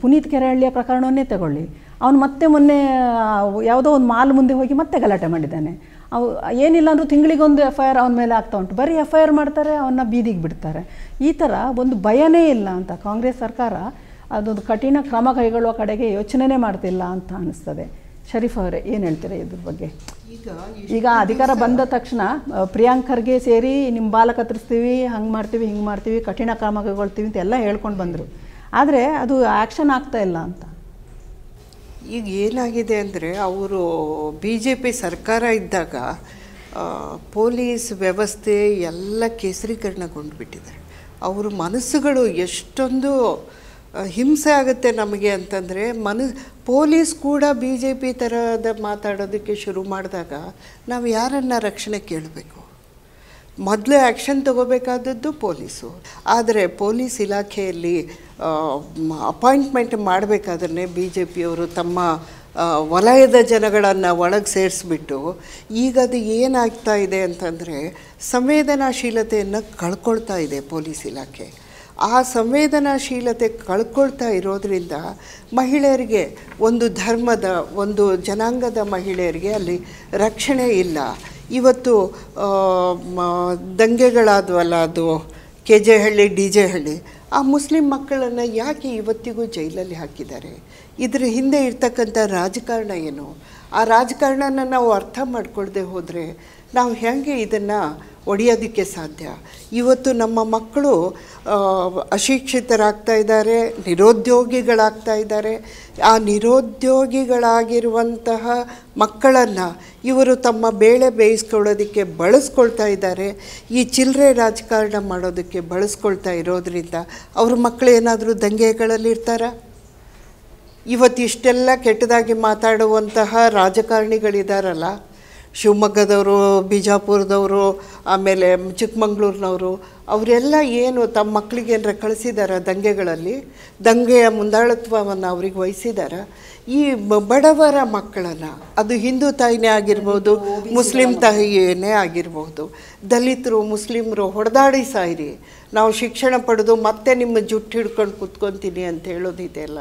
ಪುನೀತ್ ಕೆರೆಹಳ್ಳಿಯ ಪ್ರಕರಣವನ್ನೇ ತಗೊಳ್ಳಿ ಅವನು ಮತ್ತೆ ಮೊನ್ನೆ ಯಾವುದೋ ಒಂದು ಮಾಲ್ ಮುಂದೆ ಹೋಗಿ ಮತ್ತೆ ಗಲಾಟೆ ಮಾಡಿದ್ದಾನೆ ಅವು ಏನಿಲ್ಲ ಅಂದರೂ ತಿಂಗಳಿಗೊಂದು ಎಫ್ ಐ ಆರ್ ಅವನ ಮೇಲೆ ಆಗ್ತಾ ಉಂಟು ಬರೀ ಎಫ್ ಐ ಆರ್ ಮಾಡ್ತಾರೆ ಅವನ್ನ ಬೀದಿಗೆ ಬಿಡ್ತಾರೆ ಈ ಥರ ಒಂದು ಭಯನೇ ಇಲ್ಲ ಅಂತ ಕಾಂಗ್ರೆಸ್ ಸರ್ಕಾರ ಅದೊಂದು ಕಠಿಣ ಕ್ರಮ ಕೈಗೊಳ್ಳುವ ಕಡೆಗೆ ಯೋಚನೆನೇ ಮಾಡ್ತಿಲ್ಲ ಅಂತ ಅನಿಸ್ತದೆ ಶರೀಫ್ ಅವರೇ ಏನು ಹೇಳ್ತೀರಾ ಇದ್ರ ಬಗ್ಗೆ ಈಗ ಅಧಿಕಾರ ಬಂದ ತಕ್ಷಣ ಪ್ರಿಯಾಂಕ್ ಖರ್ಗೆ ಸೇರಿ ನಿಮ್ಮ ಬಾಲ ಕತ್ತರಿಸ್ತೀವಿ ಹಂಗೆ ಮಾಡ್ತೀವಿ ಹಿಂಗೆ ಮಾಡ್ತೀವಿ ಕಠಿಣ ಕ್ರಮ ಕೈಗೊಳ್ತೀವಿ ಅಂತ ಹೇಳ್ಕೊಂಡು ಬಂದರು ಆದರೆ ಅದು ಆ್ಯಕ್ಷನ್ ಆಗ್ತಾ ಇಲ್ಲ ಅಂತ ಈಗ ಏನಾಗಿದೆ ಅಂದರೆ ಅವರು ಬಿ ಜೆ ಪಿ ಸರ್ಕಾರ ಇದ್ದಾಗ ಪೊಲೀಸ್ ವ್ಯವಸ್ಥೆ ಎಲ್ಲ ಕೇಸರೀಕರಣಗೊಂಡ್ಬಿಟ್ಟಿದ್ದಾರೆ ಅವ್ರ ಮನಸ್ಸುಗಳು ಎಷ್ಟೊಂದು ಹಿಂಸೆ ಆಗುತ್ತೆ ನಮಗೆ ಅಂತಂದರೆ ಮನ ಪೊಲೀಸ್ ಕೂಡ ಬಿ ಜೆ ಪಿ ಥರದ ಮಾತಾಡೋದಕ್ಕೆ ಶುರು ಮಾಡಿದಾಗ ನಾವು ಯಾರನ್ನು ರಕ್ಷಣೆ ಕೇಳಬೇಕು ಮೊದಲು ಆ್ಯಕ್ಷನ್ ತಗೋಬೇಕಾದದ್ದು ಪೊಲೀಸು ಆದರೆ ಪೊಲೀಸ್ ಇಲಾಖೆಯಲ್ಲಿ ಅಪಾಯಿಂಟ್ಮೆಂಟ್ ಮಾಡಬೇಕಾದ್ರೆ ಬಿ ಜೆ ಪಿಯವರು ತಮ್ಮ ವಲಯದ ಜನಗಳನ್ನು ಒಳಗೆ ಸೇರಿಸ್ಬಿಟ್ಟು ಈಗ ಅದು ಏನಾಗ್ತಾ ಇದೆ ಅಂತಂದರೆ ಸಂವೇದನಾಶೀಲತೆಯನ್ನು ಕಳ್ಕೊಳ್ತಾ ಇದೆ ಪೊಲೀಸ್ ಇಲಾಖೆ ಆ ಸಂವೇದನಾಶೀಲತೆ ಕಳ್ಕೊಳ್ತಾ ಇರೋದರಿಂದ ಮಹಿಳೆಯರಿಗೆ ಒಂದು ಧರ್ಮದ ಒಂದು ಜನಾಂಗದ ಮಹಿಳೆಯರಿಗೆ ಅಲ್ಲಿ ರಕ್ಷಣೆ ಇಲ್ಲ ಇವತ್ತು ದಂಗೆಗಳಾದವಲ್ಲ ಅದು K J Halli D J Halli ಆ ಮುಸ್ಲಿಂ ಮಕ್ಕಳನ್ನು ಯಾಕೆ ಇವತ್ತಿಗೂ ಜೈಲಲ್ಲಿ ಹಾಕಿದ್ದಾರೆ ಇದರ ಹಿಂದೆ ಇರ್ತಕ್ಕಂಥ ರಾಜಕಾರಣ ಏನು ಆ ರಾಜಕಾರಣನ ನಾವು ಅರ್ಥ ಮಾಡ್ಕೊಳ್ದೆ ಹೋದರೆ ನಾವು ಹೇಗೆ ಇದನ್ನು ಒಡೆಯೋದಕ್ಕೆ ಸಾಧ್ಯ ಇವತ್ತು ನಮ್ಮ ಮಕ್ಕಳು ಅಶಿಕ್ಷಿತರಾಗ್ತಾ ಇದ್ದಾರೆ ನಿರುದ್ಯೋಗಿಗಳಾಗ್ತಾ ಇದ್ದಾರೆ ಆ ನಿರುದ್ಯೋಗಿಗಳಾಗಿರುವಂತಹ ಮಕ್ಕಳನ್ನು ಇವರು ತಮ್ಮ ಬೇಳೆ ಬೇಯಿಸ್ಕೊಳ್ಳೋದಕ್ಕೆ ಬಳಸ್ಕೊಳ್ತಾ ಇದ್ದಾರೆ ಈ ಚಿಲ್ಲರೆ ರಾಜಕಾರಣ ಮಾಡೋದಕ್ಕೆ ಬಳಸ್ಕೊಳ್ತಾ ಇರೋದರಿಂದ ಅವ್ರ ಮಕ್ಕಳು ಏನಾದರೂ ದಂಗೆಗಳಲ್ಲಿರ್ತಾರ ಇವತ್ತಿಷ್ಟೆಲ್ಲ ಕೆಟ್ಟದಾಗಿ ಮಾತಾಡುವಂತಹ ರಾಜಕಾರಣಿಗಳಿದಾರಲ್ಲ ಶಿವಮೊಗ್ಗದವರು ಬಿಜಾಪುರದವರು ಆಮೇಲೆ ಚಿಕ್ಕಮಂಗ್ಳೂರಿನವರು ಅವರೆಲ್ಲ ಏನು ತಮ್ಮ ಮಕ್ಕಳಿಗೆ ಏನಾರ ಕಳಿಸಿದ್ದಾರೆ ದಂಗೆಗಳಲ್ಲಿ ದಂಗೆಯ ಮುಂದಾಳತ್ವವನ್ನು ಅವ್ರಿಗೆ ವಹಿಸಿದ್ದಾರೆ ಈ ಬಡವರ ಮಕ್ಕಳನ್ನು ಅದು ಹಿಂದೂ ತಾಯಿನೇ ಆಗಿರ್ಬೋದು ಮುಸ್ಲಿಂ ತಾಯಿಯೇ ಆಗಿರ್ಬೋದು ದಲಿತರು ಮುಸ್ಲಿಮರು ಹೊಡೆದಾಡಿ ಸಾಯಿರಿ ನಾವು ಶಿಕ್ಷಣ ಪಡೆದು ಮತ್ತೆ ನಿಮ್ಮ ಜುಟ್ಟು ಹಿಡ್ಕೊಂಡು ಕುತ್ಕೊತೀನಿ ಅಂತ ಹೇಳೋದಿದೆಯಲ್ಲ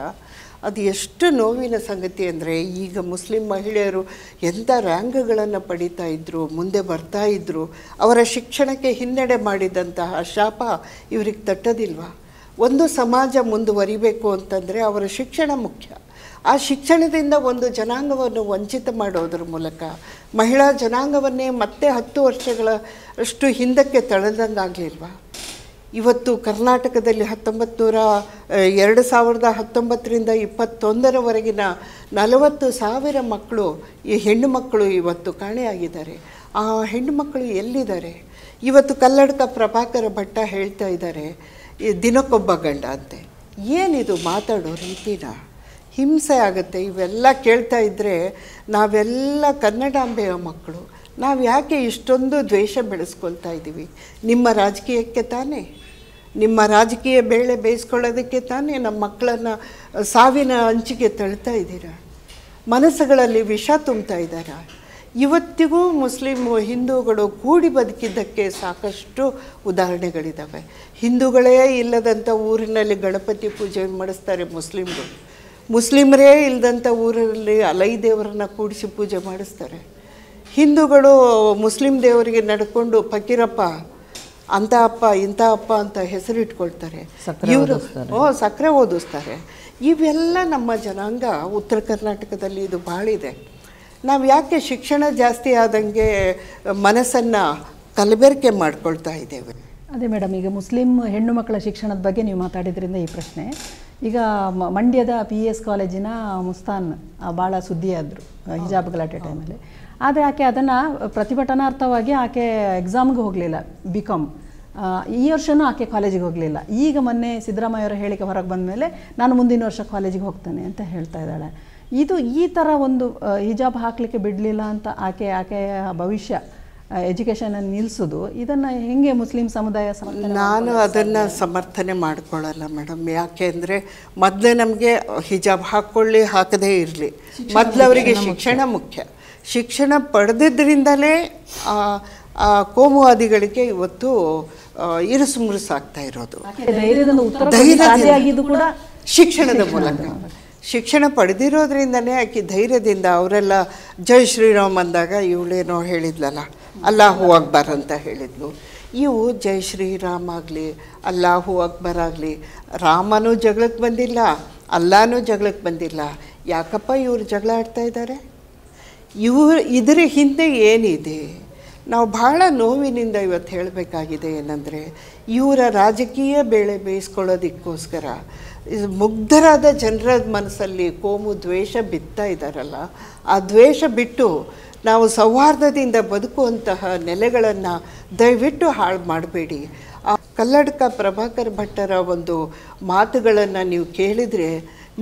ಅದು ಎಷ್ಟು ನೋವಿನ ಸಂಗತಿ ಅಂದರೆ ಈಗ ಮುಸ್ಲಿಂ ಮಹಿಳೆಯರು ಎಂಥ ರ್ಯಾಂಕ್ಗಳನ್ನು ಪಡಿತಾ ಇದ್ದರು ಮುಂದೆ ಬರ್ತಾ ಇದ್ದರು ಅವರ ಶಿಕ್ಷಣಕ್ಕೆ ಹಿನ್ನಡೆ ಮಾಡಿದಂತಹ ಶಾಪ ಇವರಿಗೆ ತಟ್ಟದಿಲ್ವಾ ಒಂದು ಸಮಾಜ ಮುಂದುವರಿಬೇಕು ಅಂತಂದರೆ ಅವರ ಶಿಕ್ಷಣ ಮುಖ್ಯ ಆ ಶಿಕ್ಷಣದಿಂದ ಒಂದು ಜನಾಂಗವನ್ನು ವಂಚಿತ ಮಾಡೋದ್ರ ಮೂಲಕ ಮಹಿಳಾ ಜನಾಂಗವನ್ನೇ ಮತ್ತೆ ಹತ್ತು ವರ್ಷಗಳಷ್ಟು ಹಿಂದಕ್ಕೆ ತಳೆದಂಗಾಗಲಿಲ್ವಾ ಇವತ್ತು ಕರ್ನಾಟಕದಲ್ಲಿ ಹತ್ತೊಂಬತ್ತು ನೂರ ಎರಡು ಸಾವಿರದ ಹತ್ತೊಂಬತ್ತರಿಂದ ಇಪ್ಪತ್ತೊಂದರವರೆಗಿನ ನಲವತ್ತು ಸಾವಿರ ಮಕ್ಕಳು ಈ ಹೆಣ್ಣು ಮಕ್ಕಳು ಇವತ್ತು ಕಾಣೆಯಾಗಿದ್ದಾರೆ ಆ ಹೆಣ್ಣು ಮಕ್ಕಳು ಎಲ್ಲಿದ್ದಾರೆ ಇವತ್ತು ಕಲ್ಲಡಕ ಪ್ರಭಾಕರ ಭಟ್ಟ ಹೇಳ್ತಾ ಇದ್ದಾರೆ ದಿನಕ್ಕೊಬ್ಬ ಗಂಡ ಅಂತೆ ಏನಿದು ಮಾತಾಡೋ ರೀತಿನ ಹಿಂಸೆ ಆಗುತ್ತೆ ಇವೆಲ್ಲ ಕೇಳ್ತಾ ಇದ್ದರೆ ನಾವೆಲ್ಲ ಕನ್ನಡಾಂಬೆಯ ಮಕ್ಕಳು ನಾವು ಯಾಕೆ ಇಷ್ಟೊಂದು ದ್ವೇಷ ಬೆಳೆಸ್ಕೊಳ್ತಾ ಇದ್ದೀವಿ ನಿಮ್ಮ ರಾಜಕೀಯಕ್ಕೆ ತಾನೇ ನಿಮ್ಮ ರಾಜಕೀಯ ಬೇಳೆ ಬೇಯಿಸ್ಕೊಳ್ಳೋದಕ್ಕೆ ತಾನೇ ನಮ್ಮ ಮಕ್ಕಳನ್ನು ಸಾವಿನ ಅಂಚಿಗೆ ತಳ್ತಾ ಇದ್ದೀರ ಮನಸ್ಸುಗಳಲ್ಲಿ ವಿಷ ತುಂಬ್ತಾ ಇದ್ದಾರಾ ಇವತ್ತಿಗೂ ಮುಸ್ಲಿಮ್ ಹಿಂದೂಗಳು ಕೂಡಿ ಬದುಕಿದ್ದಕ್ಕೆ ಸಾಕಷ್ಟು ಉದಾಹರಣೆಗಳಿದ್ದಾವೆ ಹಿಂದೂಗಳೇ ಇಲ್ಲದಂಥ ಊರಿನಲ್ಲಿ ಗಣಪತಿ ಪೂಜೆ ಮಾಡಿಸ್ತಾರೆ ಮುಸ್ಲಿಮ್ಗಳು ಮುಸ್ಲಿಮರೇ ಇಲ್ಲದಂಥ ಊರಲ್ಲಿ ಅಲೈ ದೇವರನ್ನ ಕೂಡಿಸಿ ಪೂಜೆ ಮಾಡಿಸ್ತಾರೆ ಹಿಂದೂಗಳು ಮುಸ್ಲಿಂ ದೇವರಿಗೆ ನಡ್ಕೊಂಡು ಫಕೀರಪ್ಪ ಅಂತ ಅಪ್ಪ ಇಂಥ ಅಪ್ಪ ಅಂತ ಹೆಸರು ಇಟ್ಕೊಳ್ತಾರೆ ಇವರು ಓ ಸಕ್ಕರೆ ಓದಿಸ್ತಾರೆ ಇವೆಲ್ಲ ನಮ್ಮ ಜನಾಂಗ ಉತ್ತರ ಕರ್ನಾಟಕದಲ್ಲಿ ಇದು ಭಾಳಿದೆ ನಾವು ಯಾಕೆ ಶಿಕ್ಷಣ ಜಾಸ್ತಿ ಆದಂಗೆ ಮನಸ್ಸನ್ನು ಕಲಬೆರಕೆ ಮಾಡ್ಕೊಳ್ತಾ ಇದ್ದೇವೆ ಅದೇ ಮೇಡಮ್ ಈಗ ಮುಸ್ಲಿಂ ಹೆಣ್ಣು ಮಕ್ಕಳ ಶಿಕ್ಷಣದ ಬಗ್ಗೆ ನೀವು ಮಾತಾಡಿದ್ರಿಂದ ಈ ಪ್ರಶ್ನೆ ಈಗ ಮಂಡ್ಯದ ಪಿ ಎಸ್ e ಕಾಲೇಜಿನ ಮುಸ್ತಾನ್ ಭಾಳ ಸುದ್ದಿಯಾದರು ಹಿಜಾಬ್ ಗಲಾಟೆ ಟೈಮಲ್ಲಿ ಆದರೆ ಆಕೆ ಅದನ್ನು ಪ್ರತಿಭಟನಾರ್ಥವಾಗಿ ಆಕೆ ಎಕ್ಸಾಮ್ಗೆ ಹೋಗಲಿಲ್ಲ ಬಿ ಕಾಮ್ ಈ ವರ್ಷವೂ ಆಕೆ ಕಾಲೇಜಿಗೆ ಹೋಗಲಿಲ್ಲ ಈಗ ಮೊನ್ನೆ ಅವರ ಹೇಳಿಕೆ ಹೊರಗೆ ಬಂದ ಮೇಲೆ ನಾನು ಮುಂದಿನ ವರ್ಷ ಕಾಲೇಜಿಗೆ ಹೋಗ್ತೇನೆ ಅಂತ ಹೇಳ್ತಾ ಇದ್ದಾಳೆ ಇದು ಈ ಥರ ಒಂದು ಹಿಜಾಬ್ ಹಾಕಲಿಕ್ಕೆ ಬಿಡಲಿಲ್ಲ ಅಂತ ಆಕೆ ಆಕೆಯ ಭವಿಷ್ಯ ಅನ್ನು ನಿಲ್ಲಿಸೋದು ಇದನ್ನು ಹೆಂಗೆ ಮುಸ್ಲಿಂ ಸಮುದಾಯ ನಾನು ಅದನ್ನು ಸಮರ್ಥನೆ ಮಾಡಿಕೊಳ್ಳಲ್ಲ ಮೇಡಮ್ ಯಾಕೆ ಅಂದರೆ ಮೊದಲೇ ನಮಗೆ ಹಿಜಾಬ್ ಹಾಕ್ಕೊಳ್ಳಿ ಹಾಕದೇ ಇರಲಿ ಮೊದಲವರಿಗೆ ಶಿಕ್ಷಣ ಮುಖ್ಯ ಶಿಕ್ಷಣ ಪಡೆದಿದ್ದರಿಂದಲೇ ಕೋಮುವಾದಿಗಳಿಗೆ ಇವತ್ತು ಇರುಸು ಆಗ್ತಾ ಇರೋದು ಶಿಕ್ಷಣದ ಮೂಲಕ ಶಿಕ್ಷಣ ಪಡೆದಿರೋದ್ರಿಂದನೇ ಆಕೆ ಧೈರ್ಯದಿಂದ ಅವರೆಲ್ಲ ಜೈ ಶ್ರೀರಾಮ್ ಅಂದಾಗ ಇವಳೇನೋ ಹೇಳಿದ್ಲಲ್ಲ ಅಲ್ಲಾಹು ಅಕ್ಬರ್ ಅಂತ ಹೇಳಿದ್ಲು ಇವು ಜೈ ಶ್ರೀರಾಮ್ ಆಗಲಿ ಅಲ್ಲಾಹು ಅಕ್ಬರ್ ಆಗಲಿ ರಾಮನೂ ಜಗಳಕ್ಕೆ ಬಂದಿಲ್ಲ ಅಲ್ಲಾನೂ ಜಗಳಕ್ಕೆ ಬಂದಿಲ್ಲ ಯಾಕಪ್ಪ ಇವರು ಜಗಳ ಆಡ್ತಾ ಇದ್ದಾರೆ ಇವರು ಇದರ ಹಿಂದೆ ಏನಿದೆ ನಾವು ಬಹಳ ನೋವಿನಿಂದ ಇವತ್ತು ಹೇಳಬೇಕಾಗಿದೆ ಏನಂದರೆ ಇವರ ರಾಜಕೀಯ ಬೇಳೆ ಬೇಯಿಸ್ಕೊಳ್ಳೋದಕ್ಕೋಸ್ಕರ ಮುಗ್ಧರಾದ ಜನರ ಮನಸ್ಸಲ್ಲಿ ಕೋಮು ದ್ವೇಷ ಬಿತ್ತಾ ಇದ್ದಾರಲ್ಲ ಆ ದ್ವೇಷ ಬಿಟ್ಟು ನಾವು ಸೌಹಾರ್ದದಿಂದ ಬದುಕುವಂತಹ ನೆಲೆಗಳನ್ನು ದಯವಿಟ್ಟು ಹಾಳು ಮಾಡಬೇಡಿ ಆ ಕಲ್ಲಡ್ಕ ಪ್ರಭಾಕರ್ ಭಟ್ಟರ ಒಂದು ಮಾತುಗಳನ್ನು ನೀವು ಕೇಳಿದರೆ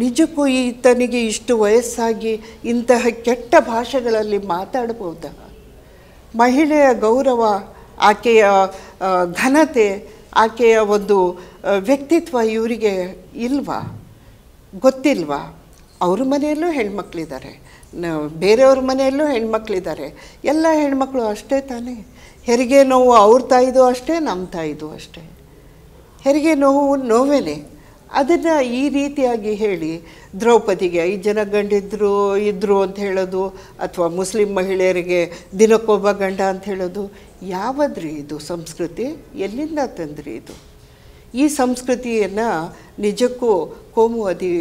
ನಿಜಕ್ಕೂ ಈತನಿಗೆ ಇಷ್ಟು ವಯಸ್ಸಾಗಿ ಇಂತಹ ಕೆಟ್ಟ ಭಾಷೆಗಳಲ್ಲಿ ಮಾತಾಡಬಹುದಾ ಮಹಿಳೆಯ ಗೌರವ ಆಕೆಯ ಘನತೆ ಆಕೆಯ ಒಂದು ವ್ಯಕ್ತಿತ್ವ ಇವರಿಗೆ ಇಲ್ವಾ ಗೊತ್ತಿಲ್ವಾ ಅವ್ರ ಮನೆಯಲ್ಲೂ ಹೆಣ್ಮಕ್ಳಿದ್ದಾರೆ ಬೇರೆಯವ್ರ ಮನೆಯಲ್ಲೂ ಹೆಣ್ಮಕ್ಳಿದ್ದಾರೆ ಎಲ್ಲ ಹೆಣ್ಮಕ್ಳು ಅಷ್ಟೇ ತಾನೇ ಹೆರಿಗೆ ನೋವು ಅವ್ರ ತಾಯಿದು ಅಷ್ಟೇ ನಮ್ಮ ತಾಯಿದು ಅಷ್ಟೇ ಹೆರಿಗೆ ನೋವು ನೋವೇನೆ ಅದನ್ನು ಈ ರೀತಿಯಾಗಿ ಹೇಳಿ ದ್ರೌಪದಿಗೆ ಐದು ಜನ ಗಂಡಿದ್ರು ಇದ್ರು ಅಂತ ಹೇಳೋದು ಅಥವಾ ಮುಸ್ಲಿಂ ಮಹಿಳೆಯರಿಗೆ ದಿನಕ್ಕೊಬ್ಬ ಗಂಡ ಅಂತ ಹೇಳೋದು ಯಾವದ್ರಿ ಇದು ಸಂಸ್ಕೃತಿ ಎಲ್ಲಿಂದ ತಂದ್ರಿ ಇದು ಈ ಸಂಸ್ಕೃತಿಯನ್ನು ನಿಜಕ್ಕೂ ಕೋಮುವಾದಿ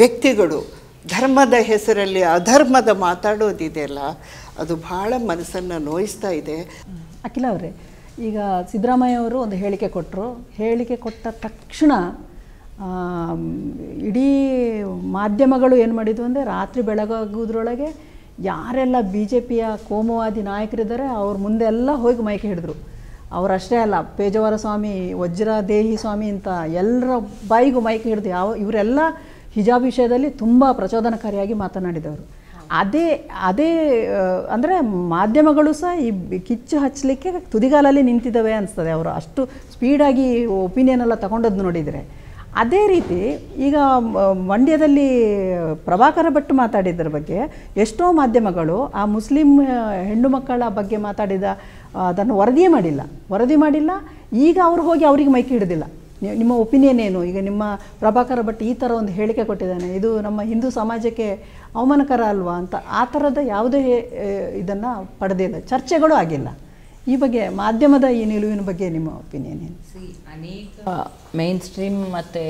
ವ್ಯಕ್ತಿಗಳು ಧರ್ಮದ ಹೆಸರಲ್ಲಿ ಅಧರ್ಮದ ಮಾತಾಡೋದಿದೆಯಲ್ಲ ಅದು ಭಾಳ ಮನಸ್ಸನ್ನು ನೋಯಿಸ್ತಾ ಇದೆ ಅಖಿಲ ಅವರೇ ಈಗ ಸಿದ್ದರಾಮಯ್ಯ ಅವರು ಒಂದು ಹೇಳಿಕೆ ಕೊಟ್ಟರು ಹೇಳಿಕೆ ಕೊಟ್ಟ ತಕ್ಷಣ ಇಡೀ ಮಾಧ್ಯಮಗಳು ಏನು ಮಾಡಿದ್ವು ಅಂದರೆ ರಾತ್ರಿ ಬೆಳಗಾಗೋದ್ರೊಳಗೆ ಯಾರೆಲ್ಲ ಬಿ ಜೆ ಪಿಯ ಕೋಮುವಾದಿ ನಾಯಕರಿದ್ದಾರೆ ಅವ್ರ ಎಲ್ಲ ಹೋಗಿ ಮೈಕೆ ಹಿಡಿದ್ರು ಅವರಷ್ಟೇ ಅಲ್ಲ ಪೇಜವರ ಸ್ವಾಮಿ ವಜ್ರದೇಹಿ ಸ್ವಾಮಿ ಅಂತ ಎಲ್ಲರ ಬಾಯಿಗೂ ಮೈಕೆ ಹಿಡಿದು ಯಾವ ಇವರೆಲ್ಲ ಹಿಜಾಬ್ ವಿಷಯದಲ್ಲಿ ತುಂಬ ಪ್ರಚೋದನಕಾರಿಯಾಗಿ ಮಾತನಾಡಿದವರು ಅದೇ ಅದೇ ಅಂದರೆ ಮಾಧ್ಯಮಗಳು ಸಹ ಈ ಕಿಚ್ಚು ಹಚ್ಚಲಿಕ್ಕೆ ತುದಿಗಾಲಲ್ಲಿ ನಿಂತಿದ್ದಾವೆ ಅನಿಸ್ತದೆ ಅವರು ಅಷ್ಟು ಸ್ಪೀಡಾಗಿ ಒಪಿನಿಯನ್ ಎಲ್ಲ ತಗೊಂಡದ್ದು ನೋಡಿದರೆ ಅದೇ ರೀತಿ ಈಗ ಮಂಡ್ಯದಲ್ಲಿ ಪ್ರಭಾಕರ ಭಟ್ ಮಾತಾಡಿದ್ರ ಬಗ್ಗೆ ಎಷ್ಟೋ ಮಾಧ್ಯಮಗಳು ಆ ಮುಸ್ಲಿಂ ಹೆಣ್ಣು ಮಕ್ಕಳ ಬಗ್ಗೆ ಮಾತಾಡಿದ ಅದನ್ನು ವರದಿಯೇ ಮಾಡಿಲ್ಲ ವರದಿ ಮಾಡಿಲ್ಲ ಈಗ ಅವರು ಹೋಗಿ ಅವರಿಗೆ ಮೈಕಿ ಹಿಡಿದಿಲ್ಲ ನಿಮ್ಮ ಒಪಿನಿಯನ್ ಏನು ಈಗ ನಿಮ್ಮ ಪ್ರಭಾಕರ ಭಟ್ ಈ ಥರ ಒಂದು ಹೇಳಿಕೆ ಕೊಟ್ಟಿದ್ದಾನೆ ಇದು ನಮ್ಮ ಹಿಂದೂ ಸಮಾಜಕ್ಕೆ ಅವಮಾನಕರ ಅಲ್ವಾ ಅಂತ ಆ ಥರದ ಯಾವುದೇ ಇದನ್ನು ಪಡೆದೇ ಇಲ್ಲ ಚರ್ಚೆಗಳು ಆಗಿಲ್ಲ ಈ ಬಗ್ಗೆ ಮಾಧ್ಯಮದ ಈ ನಿಲುವಿನ ಬಗ್ಗೆ ನಿಮ್ಮ ಒಪಿನಿಯನ್ ಏನು ಅನೇಕ ಮೇನ್ ಸ್ಟ್ರೀಮ್ ಮತ್ತು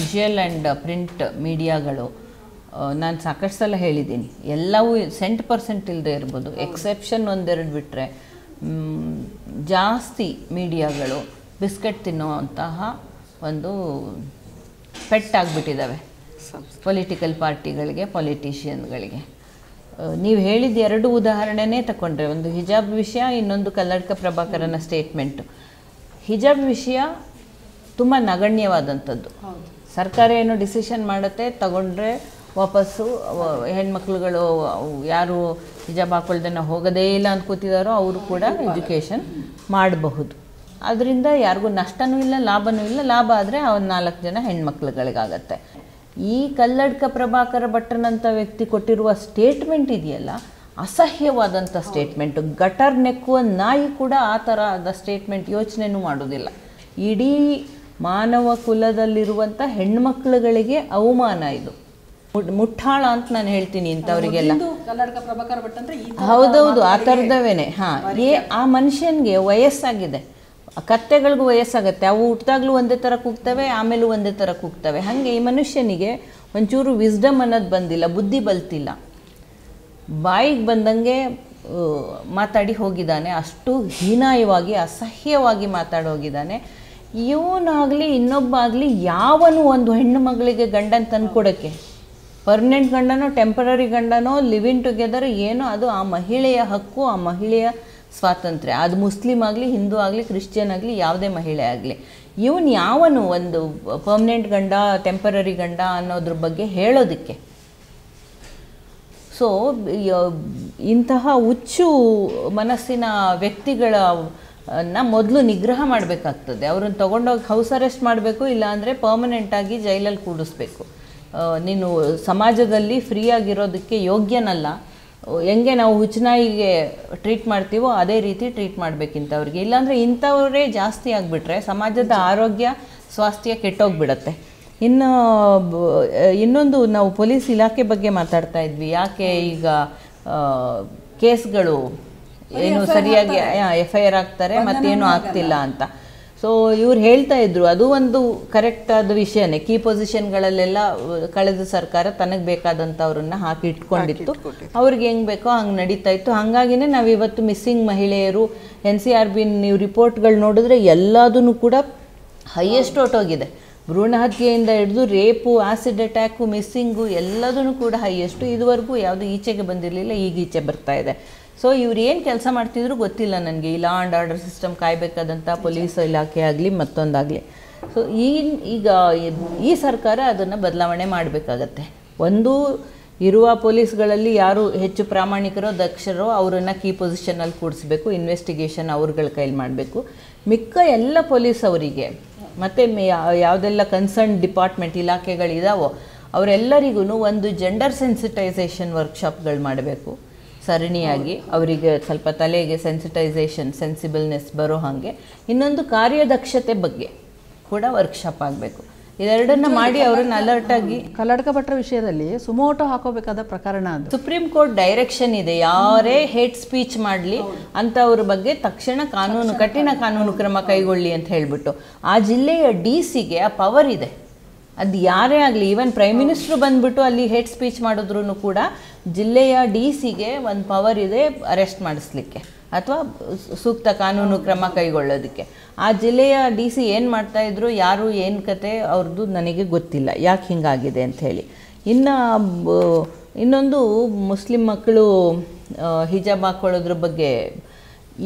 ವಿಜುವಲ್ ಆ್ಯಂಡ್ ಪ್ರಿಂಟ್ ಮೀಡಿಯಾಗಳು ನಾನು ಸಾಕಷ್ಟು ಸಲ ಹೇಳಿದ್ದೀನಿ ಎಲ್ಲವೂ ಸೆಂಟ್ ಪರ್ಸೆಂಟ್ ಇಲ್ಲದೆ ಇರ್ಬೋದು ಎಕ್ಸೆಪ್ಷನ್ ಒಂದೆರಡು ಬಿಟ್ಟರೆ ಜಾಸ್ತಿ ಮೀಡಿಯಾಗಳು ಬಿಸ್ಕೆಟ್ ತಿನ್ನುವಂತಹ ಒಂದು ಪೆಟ್ಟಾಗಿಬಿಟ್ಟಿದ್ದಾವೆ ಪೊಲಿಟಿಕಲ್ ಪಾರ್ಟಿಗಳಿಗೆ ಪೊಲಿಟಿಷಿಯನ್ಗಳಿಗೆ ನೀವು ಹೇಳಿದ ಎರಡು ಉದಾಹರಣೆನೇ ತಗೊಂಡ್ರೆ ಒಂದು ಹಿಜಾಬ್ ವಿಷಯ ಇನ್ನೊಂದು ಕಲ್ಲಡ್ಕ ಪ್ರಭಾಕರನ ಸ್ಟೇಟ್ಮೆಂಟು ಹಿಜಾಬ್ ವಿಷಯ ತುಂಬ ನಗಣ್ಯವಾದಂಥದ್ದು ಸರ್ಕಾರ ಏನು ಡಿಸಿಷನ್ ಮಾಡುತ್ತೆ ತಗೊಂಡ್ರೆ ವಾಪಸ್ಸು ಹೆಣ್ಮಕ್ಳುಗಳು ಯಾರು ಹಿಜಾಬ್ ಹಾಕೊಳ್ದನ್ನ ಹೋಗೋದೇ ಇಲ್ಲ ಅಂತ ಅವರು ಕೂಡ ಎಜುಕೇಷನ್ ಮಾಡಬಹುದು ಅದರಿಂದ ಯಾರಿಗೂ ನಷ್ಟನೂ ಇಲ್ಲ ಲಾಭನೂ ಇಲ್ಲ ಲಾಭ ಆದರೆ ಒಂದು ನಾಲ್ಕು ಜನ ಹೆಣ್ಮಕ್ಳುಗಳಿಗಾಗತ್ತೆ ಈ ಕಲ್ಲಡ್ಕ ಪ್ರಭಾಕರ ಭಟ್ಟನಂಥ ವ್ಯಕ್ತಿ ಕೊಟ್ಟಿರುವ ಸ್ಟೇಟ್ಮೆಂಟ್ ಇದೆಯಲ್ಲ ಅಸಹ್ಯವಾದಂಥ ಸ್ಟೇಟ್ಮೆಂಟ್ ಗಟರ್ ನೆಕ್ಕುವ ನಾಯಿ ಕೂಡ ಆ ಥರದ ಸ್ಟೇಟ್ಮೆಂಟ್ ಯೋಚನೆಯೂ ಮಾಡೋದಿಲ್ಲ ಇಡೀ ಮಾನವ ಕುಲದಲ್ಲಿರುವಂಥ ಹೆಣ್ಮಕ್ಳುಗಳಿಗೆ ಅವಮಾನ ಇದು ಮುಟ್ಟಾಳ ಅಂತ ನಾನು ಹೇಳ್ತೀನಿ ಇಂಥವರಿಗೆಲ್ಲ ಹೌದೌದು ಆ ಥರದವೇನೆ ಹಾಂ ಏ ಆ ಮನುಷ್ಯನಿಗೆ ವಯಸ್ಸಾಗಿದೆ ಕತ್ತೆಗಳಿಗೂ ವಯಸ್ಸಾಗುತ್ತೆ ಅವು ಹುಟ್ಟಿದಾಗಲೂ ಒಂದೇ ಥರ ಕೂಗ್ತವೆ ಆಮೇಲೂ ಒಂದೇ ಥರ ಕೂಗ್ತವೆ ಹಾಗೆ ಈ ಮನುಷ್ಯನಿಗೆ ಒಂಚೂರು ವಿಸ್ಡಮ್ ಅನ್ನೋದು ಬಂದಿಲ್ಲ ಬುದ್ಧಿ ಬಲ್ತಿಲ್ಲ ಬಾಯಿಗೆ ಬಂದಂಗೆ ಮಾತಾಡಿ ಹೋಗಿದ್ದಾನೆ ಅಷ್ಟು ಹೀನಾಯವಾಗಿ ಅಸಹ್ಯವಾಗಿ ಮಾತಾಡಿ ಮಾತಾಡೋಗಿದ್ದಾನೆ ಇವನಾಗಲಿ ಆಗಲಿ ಯಾವನು ಒಂದು ಹೆಣ್ಣು ಮಗಳಿಗೆ ಗಂಡನ ತಂದುಕೊಡೋಕ್ಕೆ ಪರ್ಮನೆಂಟ್ ಗಂಡನೋ ಟೆಂಪರರಿ ಗಂಡನೋ ಲಿವಿಂಗ್ ಟುಗೆದರ್ ಏನೋ ಅದು ಆ ಮಹಿಳೆಯ ಹಕ್ಕು ಆ ಮಹಿಳೆಯ ಸ್ವಾತಂತ್ರ್ಯ ಅದು ಮುಸ್ಲಿಮ್ ಆಗಲಿ ಹಿಂದೂ ಆಗಲಿ ಕ್ರಿಶ್ಚಿಯನ್ ಆಗಲಿ ಯಾವುದೇ ಮಹಿಳೆ ಆಗಲಿ ಇವನು ಯಾವನು ಒಂದು ಪರ್ಮನೆಂಟ್ ಗಂಡ ಟೆಂಪರರಿ ಗಂಡ ಅನ್ನೋದ್ರ ಬಗ್ಗೆ ಹೇಳೋದಕ್ಕೆ ಸೊ ಇಂತಹ ಹುಚ್ಚು ಮನಸ್ಸಿನ ವ್ಯಕ್ತಿಗಳ ನ ಮೊದಲು ನಿಗ್ರಹ ಮಾಡಬೇಕಾಗ್ತದೆ ಅವ್ರನ್ನ ತೊಗೊಂಡೋಗಿ ಹೌಸ್ ಅರೆಸ್ಟ್ ಮಾಡಬೇಕು ಇಲ್ಲಾಂದರೆ ಪರ್ಮನೆಂಟಾಗಿ ಜೈಲಲ್ಲಿ ಕೂಡಿಸ್ಬೇಕು ನೀನು ಸಮಾಜದಲ್ಲಿ ಫ್ರೀಯಾಗಿರೋದಕ್ಕೆ ಯೋಗ್ಯನಲ್ಲ ಹೆಂಗೆ ನಾವು ಹುಚ್ಚನಾಯಿಗೆ ಟ್ರೀಟ್ ಮಾಡ್ತೀವೋ ಅದೇ ರೀತಿ ಟ್ರೀಟ್ ಮಾಡಬೇಕಿಂಥವ್ರಿಗೆ ಇಲ್ಲಾಂದರೆ ಇಂಥವರೇ ಜಾಸ್ತಿ ಆಗಿಬಿಟ್ರೆ ಸಮಾಜದ ಆರೋಗ್ಯ ಸ್ವಾಸ್ಥ್ಯ ಕೆಟ್ಟೋಗ್ಬಿಡತ್ತೆ ಇನ್ನು ಇನ್ನೊಂದು ನಾವು ಪೊಲೀಸ್ ಇಲಾಖೆ ಬಗ್ಗೆ ಮಾತಾಡ್ತಾ ಇದ್ವಿ ಯಾಕೆ ಈಗ ಕೇಸ್ಗಳು ಏನು ಸರಿಯಾಗಿ ಎಫ್ ಐ ಆರ್ ಆಗ್ತಾರೆ ಮತ್ತೇನು ಆಗ್ತಿಲ್ಲ ಅಂತ ಸೊ ಇವ್ರು ಹೇಳ್ತಾ ಇದ್ರು ಅದು ಒಂದು ಕರೆಕ್ಟ್ ಆದ ವಿಷಯನೇ ಕೀ ಪೊಸಿಷನ್ಗಳಲ್ಲೆಲ್ಲ ಕಳೆದ ಸರ್ಕಾರ ತನಗೆ ಬೇಕಾದಂಥವ್ರನ್ನ ಹಾಕಿ ಇಟ್ಕೊಂಡಿತ್ತು ಅವ್ರಿಗೆ ಹೆಂಗ್ ಬೇಕೋ ಹಂಗ್ ನಡೀತಾ ಇತ್ತು ಹಾಗಾಗಿನೇ ನಾವಿವತ್ತು ಇವತ್ತು ಮಿಸ್ಸಿಂಗ್ ಮಹಿಳೆಯರು ಎನ್ ಸಿ ಆರ್ ಬಿ ನೀವು ರಿಪೋರ್ಟ್ಗಳು ನೋಡಿದ್ರೆ ಎಲ್ಲದೂ ಕೂಡ ಹೈಯೆಸ್ಟ್ ಹೋಗಿದೆ ಭ್ರೂಣ ಹತ್ಯೆಯಿಂದ ಹಿಡಿದು ರೇಪು ಆಸಿಡ್ ಅಟ್ಯಾಕು ಮಿಸ್ಸಿಂಗು ಎಲ್ಲದೂ ಕೂಡ ಹೈಯೆಸ್ಟು ಇದುವರೆಗೂ ಯಾವುದು ಈಚೆಗೆ ಬಂದಿರಲಿಲ್ಲ ಈಗ ಈಚೆ ಬರ್ತಾ ಇದೆ ಸೊ ಇವ್ರು ಏನು ಕೆಲಸ ಮಾಡ್ತಿದ್ರು ಗೊತ್ತಿಲ್ಲ ನನಗೆ ಈ ಲಾ ಆ್ಯಂಡ್ ಆರ್ಡರ್ ಸಿಸ್ಟಮ್ ಕಾಯಬೇಕಾದಂಥ ಪೊಲೀಸ್ ಇಲಾಖೆ ಆಗಲಿ ಮತ್ತೊಂದಾಗಲಿ ಸೊ ಈ ಈಗ ಈ ಸರ್ಕಾರ ಅದನ್ನು ಬದಲಾವಣೆ ಮಾಡಬೇಕಾಗತ್ತೆ ಒಂದು ಇರುವ ಪೊಲೀಸ್ಗಳಲ್ಲಿ ಯಾರು ಹೆಚ್ಚು ಪ್ರಾಮಾಣಿಕರೋ ದಕ್ಷರೋ ಅವರನ್ನು ಕೀ ಪೊಸಿಷನಲ್ಲಿ ಕೂಡಿಸ್ಬೇಕು ಇನ್ವೆಸ್ಟಿಗೇಷನ್ ಅವ್ರಗಳ ಕೈಲಿ ಮಾಡಬೇಕು ಮಿಕ್ಕ ಎಲ್ಲ ಪೊಲೀಸ್ ಅವರಿಗೆ ಮತ್ತು ಯಾವುದೆಲ್ಲ ಕನ್ಸರ್ನ್ ಡಿಪಾರ್ಟ್ಮೆಂಟ್ ಇಲಾಖೆಗಳಿದಾವೋ ಅವರೆಲ್ಲರಿಗೂ ಒಂದು ಜೆಂಡರ್ ಸೆನ್ಸಿಟೈಸೇಷನ್ ವರ್ಕ್ಶಾಪ್ಗಳು ಮಾಡಬೇಕು ಸರಣಿಯಾಗಿ ಅವರಿಗೆ ಸ್ವಲ್ಪ ತಲೆಗೆ ಸೆನ್ಸಿಟೈಸೇಷನ್ ಸೆನ್ಸಿಬಲ್ನೆಸ್ ಬರೋ ಹಾಗೆ ಇನ್ನೊಂದು ಕಾರ್ಯದಕ್ಷತೆ ಬಗ್ಗೆ ಕೂಡ ವರ್ಕ್ಶಾಪ್ ಆಗಬೇಕು ಇದೆರಡನ್ನ ಮಾಡಿ ಅವರನ್ನು ಅಲರ್ಟ್ ಆಗಿ ಕಲಡ್ಕ ವಿಷಯದಲ್ಲಿ ಸುಮೋಟೋ ಹಾಕೋಬೇಕಾದ ಪ್ರಕರಣ ಅದು ಸುಪ್ರೀಂ ಕೋರ್ಟ್ ಡೈರೆಕ್ಷನ್ ಇದೆ ಯಾರೇ ಹೇಟ್ ಸ್ಪೀಚ್ ಮಾಡಲಿ ಅವ್ರ ಬಗ್ಗೆ ತಕ್ಷಣ ಕಾನೂನು ಕಠಿಣ ಕಾನೂನು ಕ್ರಮ ಕೈಗೊಳ್ಳಿ ಅಂತ ಹೇಳಿಬಿಟ್ಟು ಆ ಜಿಲ್ಲೆಯ ಡಿ ಸಿಗೆ ಆ ಪವರ್ ಇದೆ ಅದು ಯಾರೇ ಆಗಲಿ ಈವನ್ ಪ್ರೈಮ್ ಮಿನಿಸ್ಟ್ರು ಬಂದ್ಬಿಟ್ಟು ಅಲ್ಲಿ ಹೆಡ್ ಸ್ಪೀಚ್ ಮಾಡಿದ್ರು ಕೂಡ ಜಿಲ್ಲೆಯ ಡಿ ಸಿಗೆ ಒಂದು ಪವರ್ ಇದೆ ಅರೆಸ್ಟ್ ಮಾಡಿಸ್ಲಿಕ್ಕೆ ಅಥವಾ ಸೂಕ್ತ ಕಾನೂನು ಕ್ರಮ ಕೈಗೊಳ್ಳೋದಕ್ಕೆ ಆ ಜಿಲ್ಲೆಯ ಡಿ ಸಿ ಏನು ಮಾಡ್ತಾಯಿದ್ರು ಯಾರು ಏನು ಕತೆ ಅವ್ರದ್ದು ನನಗೆ ಗೊತ್ತಿಲ್ಲ ಯಾಕೆ ಹಿಂಗಾಗಿದೆ ಅಂಥೇಳಿ ಇನ್ನು ಇನ್ನೊಂದು ಮುಸ್ಲಿಂ ಮಕ್ಕಳು ಹಿಜಾಬ್ ಹಾಕ್ಕೊಳ್ಳೋದ್ರ ಬಗ್ಗೆ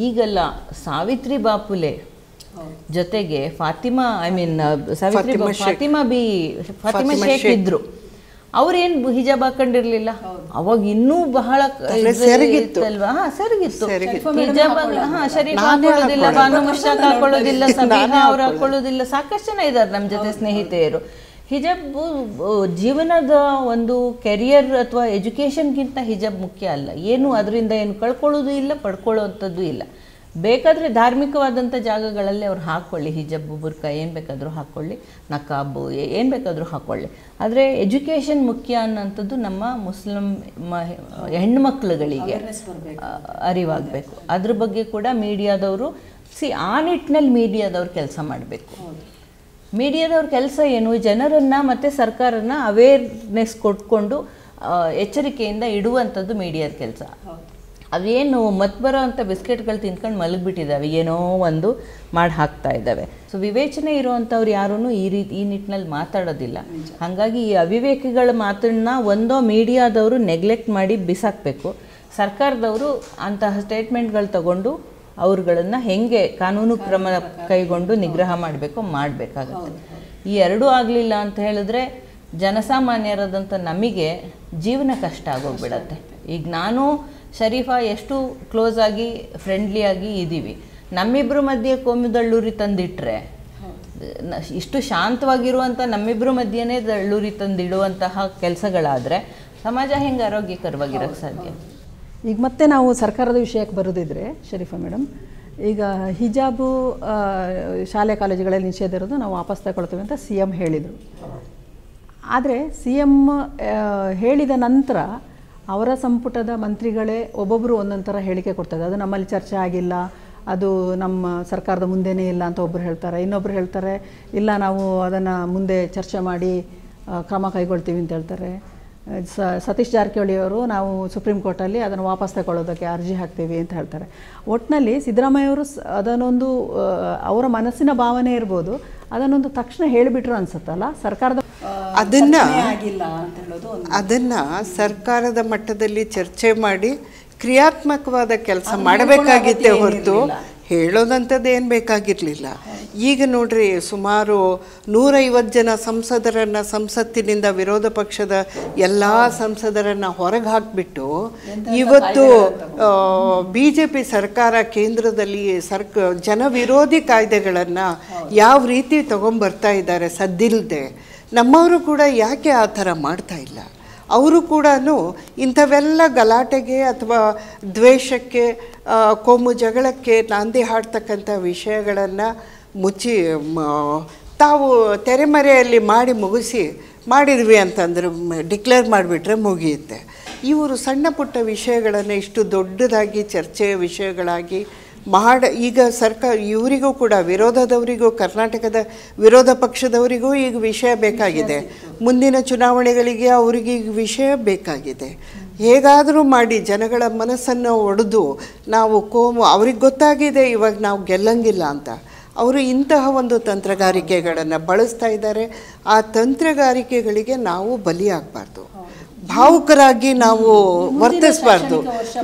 ಈಗಲ್ಲ ಸಾವಿತ್ರಿ ಬಾಪುಲೆ ಜೊತೆಗೆ Fatima I mean uh, Savitri Fatima Bi Fatima Sheikh ಇದ್ರು ಅವ್ರೇನು ಹಿಜಾಬ್ ಹಾಕೊಂಡಿರ್ಲಿಲ್ಲ ಅವಾಗ ಇನ್ನೂ ಬಹಳ ಅಲ್ವಾ ಸರಿಗಿತ್ತು ಹಾ ಹಾಕೊಳ್ಳೋದಿಲ್ಲ ಬಾನು ಹಾಕೊಳ್ಳೋದಿಲ್ಲ ಹಾಕೊಳ್ಳೋದಿಲ್ಲ ಸಾಕಷ್ಟು ಜನ ಇದ್ದಾರೆ ನಮ್ ಜೊತೆ ಸ್ನೇಹಿತೆಯರು ಹಿಜಾಬ್ ಜೀವನದ ಒಂದು ಕೆರಿಯರ್ ಅಥವಾ ಎಜುಕೇಷನ್ಗಿಂತ ಹಿಜಾಬ್ ಮುಖ್ಯ ಅಲ್ಲ ಏನು ಅದರಿಂದ ಏನು ಕಳ್ಕೊಳ್ಳೋದು ಇಲ್ಲ ಪಡ್ಕೊಳ್ಳೋವಂಥದ್ದು ಇಲ್ಲ ಬೇಕಾದರೆ ಧಾರ್ಮಿಕವಾದಂಥ ಜಾಗಗಳಲ್ಲಿ ಅವ್ರು ಹಾಕ್ಕೊಳ್ಳಿ ಹಿಜಬ್ಬು ಬುರ್ಕ ಏನು ಬೇಕಾದರೂ ಹಾಕ್ಕೊಳ್ಳಿ ನಕಾಬು ಏನು ಬೇಕಾದರೂ ಹಾಕ್ಕೊಳ್ಳಿ ಆದರೆ ಎಜುಕೇಷನ್ ಮುಖ್ಯ ಅನ್ನೋಂಥದ್ದು ನಮ್ಮ ಮುಸ್ಲಿಂ ಹೆಣ್ಣು ಮಕ್ಕಳುಗಳಿಗೆ ಅರಿವಾಗಬೇಕು ಅದ್ರ ಬಗ್ಗೆ ಕೂಡ ಮೀಡಿಯಾದವರು ಸಿ ಆ ನಿಟ್ಟಿನಲ್ಲಿ ಮೀಡಿಯಾದವ್ರು ಕೆಲಸ ಮಾಡಬೇಕು ಮೀಡಿಯಾದವ್ರ ಕೆಲಸ ಏನು ಜನರನ್ನು ಮತ್ತು ಸರ್ಕಾರನ ಅವೇರ್ನೆಸ್ ಕೊಟ್ಕೊಂಡು ಎಚ್ಚರಿಕೆಯಿಂದ ಇಡುವಂಥದ್ದು ಮೀಡಿಯಾದ ಕೆಲಸ ಅವೇನು ಮತ್ತೆ ಬರೋ ಅಂಥ ಬಿಸ್ಕೆಟ್ಗಳು ತಿನ್ಕೊಂಡು ಮಲಗಿಬಿಟ್ಟಿದ್ದಾವೆ ಏನೋ ಒಂದು ಮಾಡಿ ಹಾಕ್ತಾ ಇದ್ದಾವೆ ಸೊ ವಿವೇಚನೆ ಇರುವಂಥವ್ರು ಯಾರೂ ಈ ರೀತಿ ಈ ನಿಟ್ಟಿನಲ್ಲಿ ಮಾತಾಡೋದಿಲ್ಲ ಹಾಗಾಗಿ ಈ ಅವಿವೇಕಿಗಳ ಮಾತನ್ನ ಒಂದೋ ಮೀಡಿಯಾದವರು ನೆಗ್ಲೆಕ್ಟ್ ಮಾಡಿ ಬಿಸಾಕಬೇಕು ಸರ್ಕಾರದವರು ಅಂತಹ ಸ್ಟೇಟ್ಮೆಂಟ್ಗಳು ತಗೊಂಡು ಅವ್ರುಗಳನ್ನು ಹೆಂಗೆ ಕಾನೂನು ಕ್ರಮ ಕೈಗೊಂಡು ನಿಗ್ರಹ ಮಾಡಬೇಕು ಮಾಡಬೇಕಾಗುತ್ತೆ ಈ ಎರಡೂ ಆಗಲಿಲ್ಲ ಅಂತ ಹೇಳಿದ್ರೆ ಜನಸಾಮಾನ್ಯರಾದಂಥ ನಮಗೆ ಜೀವನ ಕಷ್ಟ ಆಗೋಗ್ಬಿಡತ್ತೆ ಈಗ ನಾನು ಶರೀಫಾ ಎಷ್ಟು ಕ್ಲೋಸ್ ಆಗಿ ಫ್ರೆಂಡ್ಲಿಯಾಗಿ ಇದ್ದೀವಿ ನಮ್ಮಿಬ್ಬರ ಮಧ್ಯೆ ಕೋಮುದಳ್ಳೂರಿ ತಂದಿಟ್ರೆ ಇಷ್ಟು ಶಾಂತವಾಗಿರುವಂಥ ನಮ್ಮಿಬ್ಬರ ಮಧ್ಯೆನೇ ದಳ್ಳೂರಿ ತಂದಿಡುವಂತಹ ಕೆಲಸಗಳಾದರೆ ಸಮಾಜ ಹೆಂಗೆ ಆರೋಗ್ಯಕರವಾಗಿರೋಕ್ಕೆ ಸಾಧ್ಯ ಈಗ ಮತ್ತೆ ನಾವು ಸರ್ಕಾರದ ವಿಷಯಕ್ಕೆ ಬರೋದಿದ್ರೆ ಶರೀಫಾ ಮೇಡಮ್ ಈಗ ಹಿಜಾಬು ಶಾಲೆ ಕಾಲೇಜುಗಳಲ್ಲಿ ನಿಷೇಧ ಇರೋದು ನಾವು ವಾಪಸ್ ತಗೊಳ್ತೇವೆ ಅಂತ ಸಿ ಎಂ ಹೇಳಿದರು ಆದರೆ ಸಿ ಎಮ್ ಹೇಳಿದ ನಂತರ ಅವರ ಸಂಪುಟದ ಮಂತ್ರಿಗಳೇ ಒಬ್ಬೊಬ್ಬರು ಒಂದೊಂದು ಥರ ಹೇಳಿಕೆ ಕೊಡ್ತಾರೆ ಅದು ನಮ್ಮಲ್ಲಿ ಚರ್ಚೆ ಆಗಿಲ್ಲ ಅದು ನಮ್ಮ ಸರ್ಕಾರದ ಮುಂದೆನೇ ಇಲ್ಲ ಅಂತ ಒಬ್ಬರು ಹೇಳ್ತಾರೆ ಇನ್ನೊಬ್ಬರು ಹೇಳ್ತಾರೆ ಇಲ್ಲ ನಾವು ಅದನ್ನು ಮುಂದೆ ಚರ್ಚೆ ಮಾಡಿ ಕ್ರಮ ಕೈಗೊಳ್ತೀವಿ ಅಂತ ಹೇಳ್ತಾರೆ ಸತೀಶ್ ಅವರು ನಾವು ಸುಪ್ರೀಂ ಕೋರ್ಟಲ್ಲಿ ಅದನ್ನು ವಾಪಸ್ ತಗೊಳ್ಳೋದಕ್ಕೆ ಅರ್ಜಿ ಹಾಕ್ತೀವಿ ಅಂತ ಹೇಳ್ತಾರೆ ಒಟ್ಟಿನಲ್ಲಿ ಅವರು ಅದನ್ನೊಂದು ಅವರ ಮನಸ್ಸಿನ ಭಾವನೆ ಇರ್ಬೋದು ಅದನ್ನೊಂದು ತಕ್ಷಣ ಹೇಳಿಬಿಟ್ರು ಅನ್ಸುತ್ತಲ್ಲ ಸರ್ಕಾರದ ಅದನ್ನು ಆಗಿಲ್ಲ ಅಂತ ಹೇಳೋದು ಅದನ್ನು ಸರ್ಕಾರದ ಮಟ್ಟದಲ್ಲಿ ಚರ್ಚೆ ಮಾಡಿ ಕ್ರಿಯಾತ್ಮಕವಾದ ಕೆಲಸ ಮಾಡಬೇಕಾಗಿತ್ತೆ ಹೊರತು ಹೇಳೋದಂಥದ್ದು ಏನು ಬೇಕಾಗಿರಲಿಲ್ಲ ಈಗ ನೋಡ್ರಿ ಸುಮಾರು ನೂರೈವತ್ತು ಜನ ಸಂಸದರನ್ನು ಸಂಸತ್ತಿನಿಂದ ವಿರೋಧ ಪಕ್ಷದ ಎಲ್ಲ ಸಂಸದರನ್ನು ಹೊರಗೆ ಹಾಕಿಬಿಟ್ಟು ಇವತ್ತು ಬಿ ಜೆ ಪಿ ಸರ್ಕಾರ ಕೇಂದ್ರದಲ್ಲಿ ಸರ್ಕ ಜನವಿರೋಧಿ ಕಾಯ್ದೆಗಳನ್ನು ಯಾವ ರೀತಿ ತಗೊಂಬರ್ತಾ ಇದ್ದಾರೆ ಸದ್ದಿಲ್ಲದೆ ನಮ್ಮವರು ಕೂಡ ಯಾಕೆ ಆ ಥರ ಮಾಡ್ತಾ ಇಲ್ಲ ಅವರು ಕೂಡ ಇಂಥವೆಲ್ಲ ಗಲಾಟೆಗೆ ಅಥವಾ ದ್ವೇಷಕ್ಕೆ ಕೋಮು ಜಗಳಕ್ಕೆ ನಾಂದಿ ಹಾಡ್ತಕ್ಕಂಥ ವಿಷಯಗಳನ್ನು ಮುಚ್ಚಿ ತಾವು ತೆರೆಮರೆಯಲ್ಲಿ ಮಾಡಿ ಮುಗಿಸಿ ಮಾಡಿದ್ವಿ ಅಂತಂದ್ರೆ ಡಿಕ್ಲೇರ್ ಮಾಡಿಬಿಟ್ರೆ ಮುಗಿಯುತ್ತೆ ಇವರು ಸಣ್ಣ ಪುಟ್ಟ ವಿಷಯಗಳನ್ನು ಇಷ್ಟು ದೊಡ್ಡದಾಗಿ ಚರ್ಚೆಯ ವಿಷಯಗಳಾಗಿ ಮಾಡ ಈಗ ಸರ್ಕಾರ ಇವರಿಗೂ ಕೂಡ ವಿರೋಧದವರಿಗೂ ಕರ್ನಾಟಕದ ವಿರೋಧ ಪಕ್ಷದವರಿಗೂ ಈಗ ವಿಷಯ ಬೇಕಾಗಿದೆ ಮುಂದಿನ ಚುನಾವಣೆಗಳಿಗೆ ಅವರಿಗೆ ಈಗ ವಿಷಯ ಬೇಕಾಗಿದೆ ಹೇಗಾದರೂ ಮಾಡಿ ಜನಗಳ ಮನಸ್ಸನ್ನು ಒಡೆದು ನಾವು ಕೋಮು ಅವ್ರಿಗೆ ಗೊತ್ತಾಗಿದೆ ಇವಾಗ ನಾವು ಗೆಲ್ಲಂಗಿಲ್ಲ ಅಂತ ಅವರು ಇಂತಹ ಒಂದು ತಂತ್ರಗಾರಿಕೆಗಳನ್ನು ಬಳಸ್ತಾ ಇದ್ದಾರೆ ಆ ತಂತ್ರಗಾರಿಕೆಗಳಿಗೆ ನಾವು ಬಲಿಯಾಗಬಾರ್ದು ಭಾವುಕರಾಗಿ ನಾವು ವರ್ತಿಸಬಾರ್ದು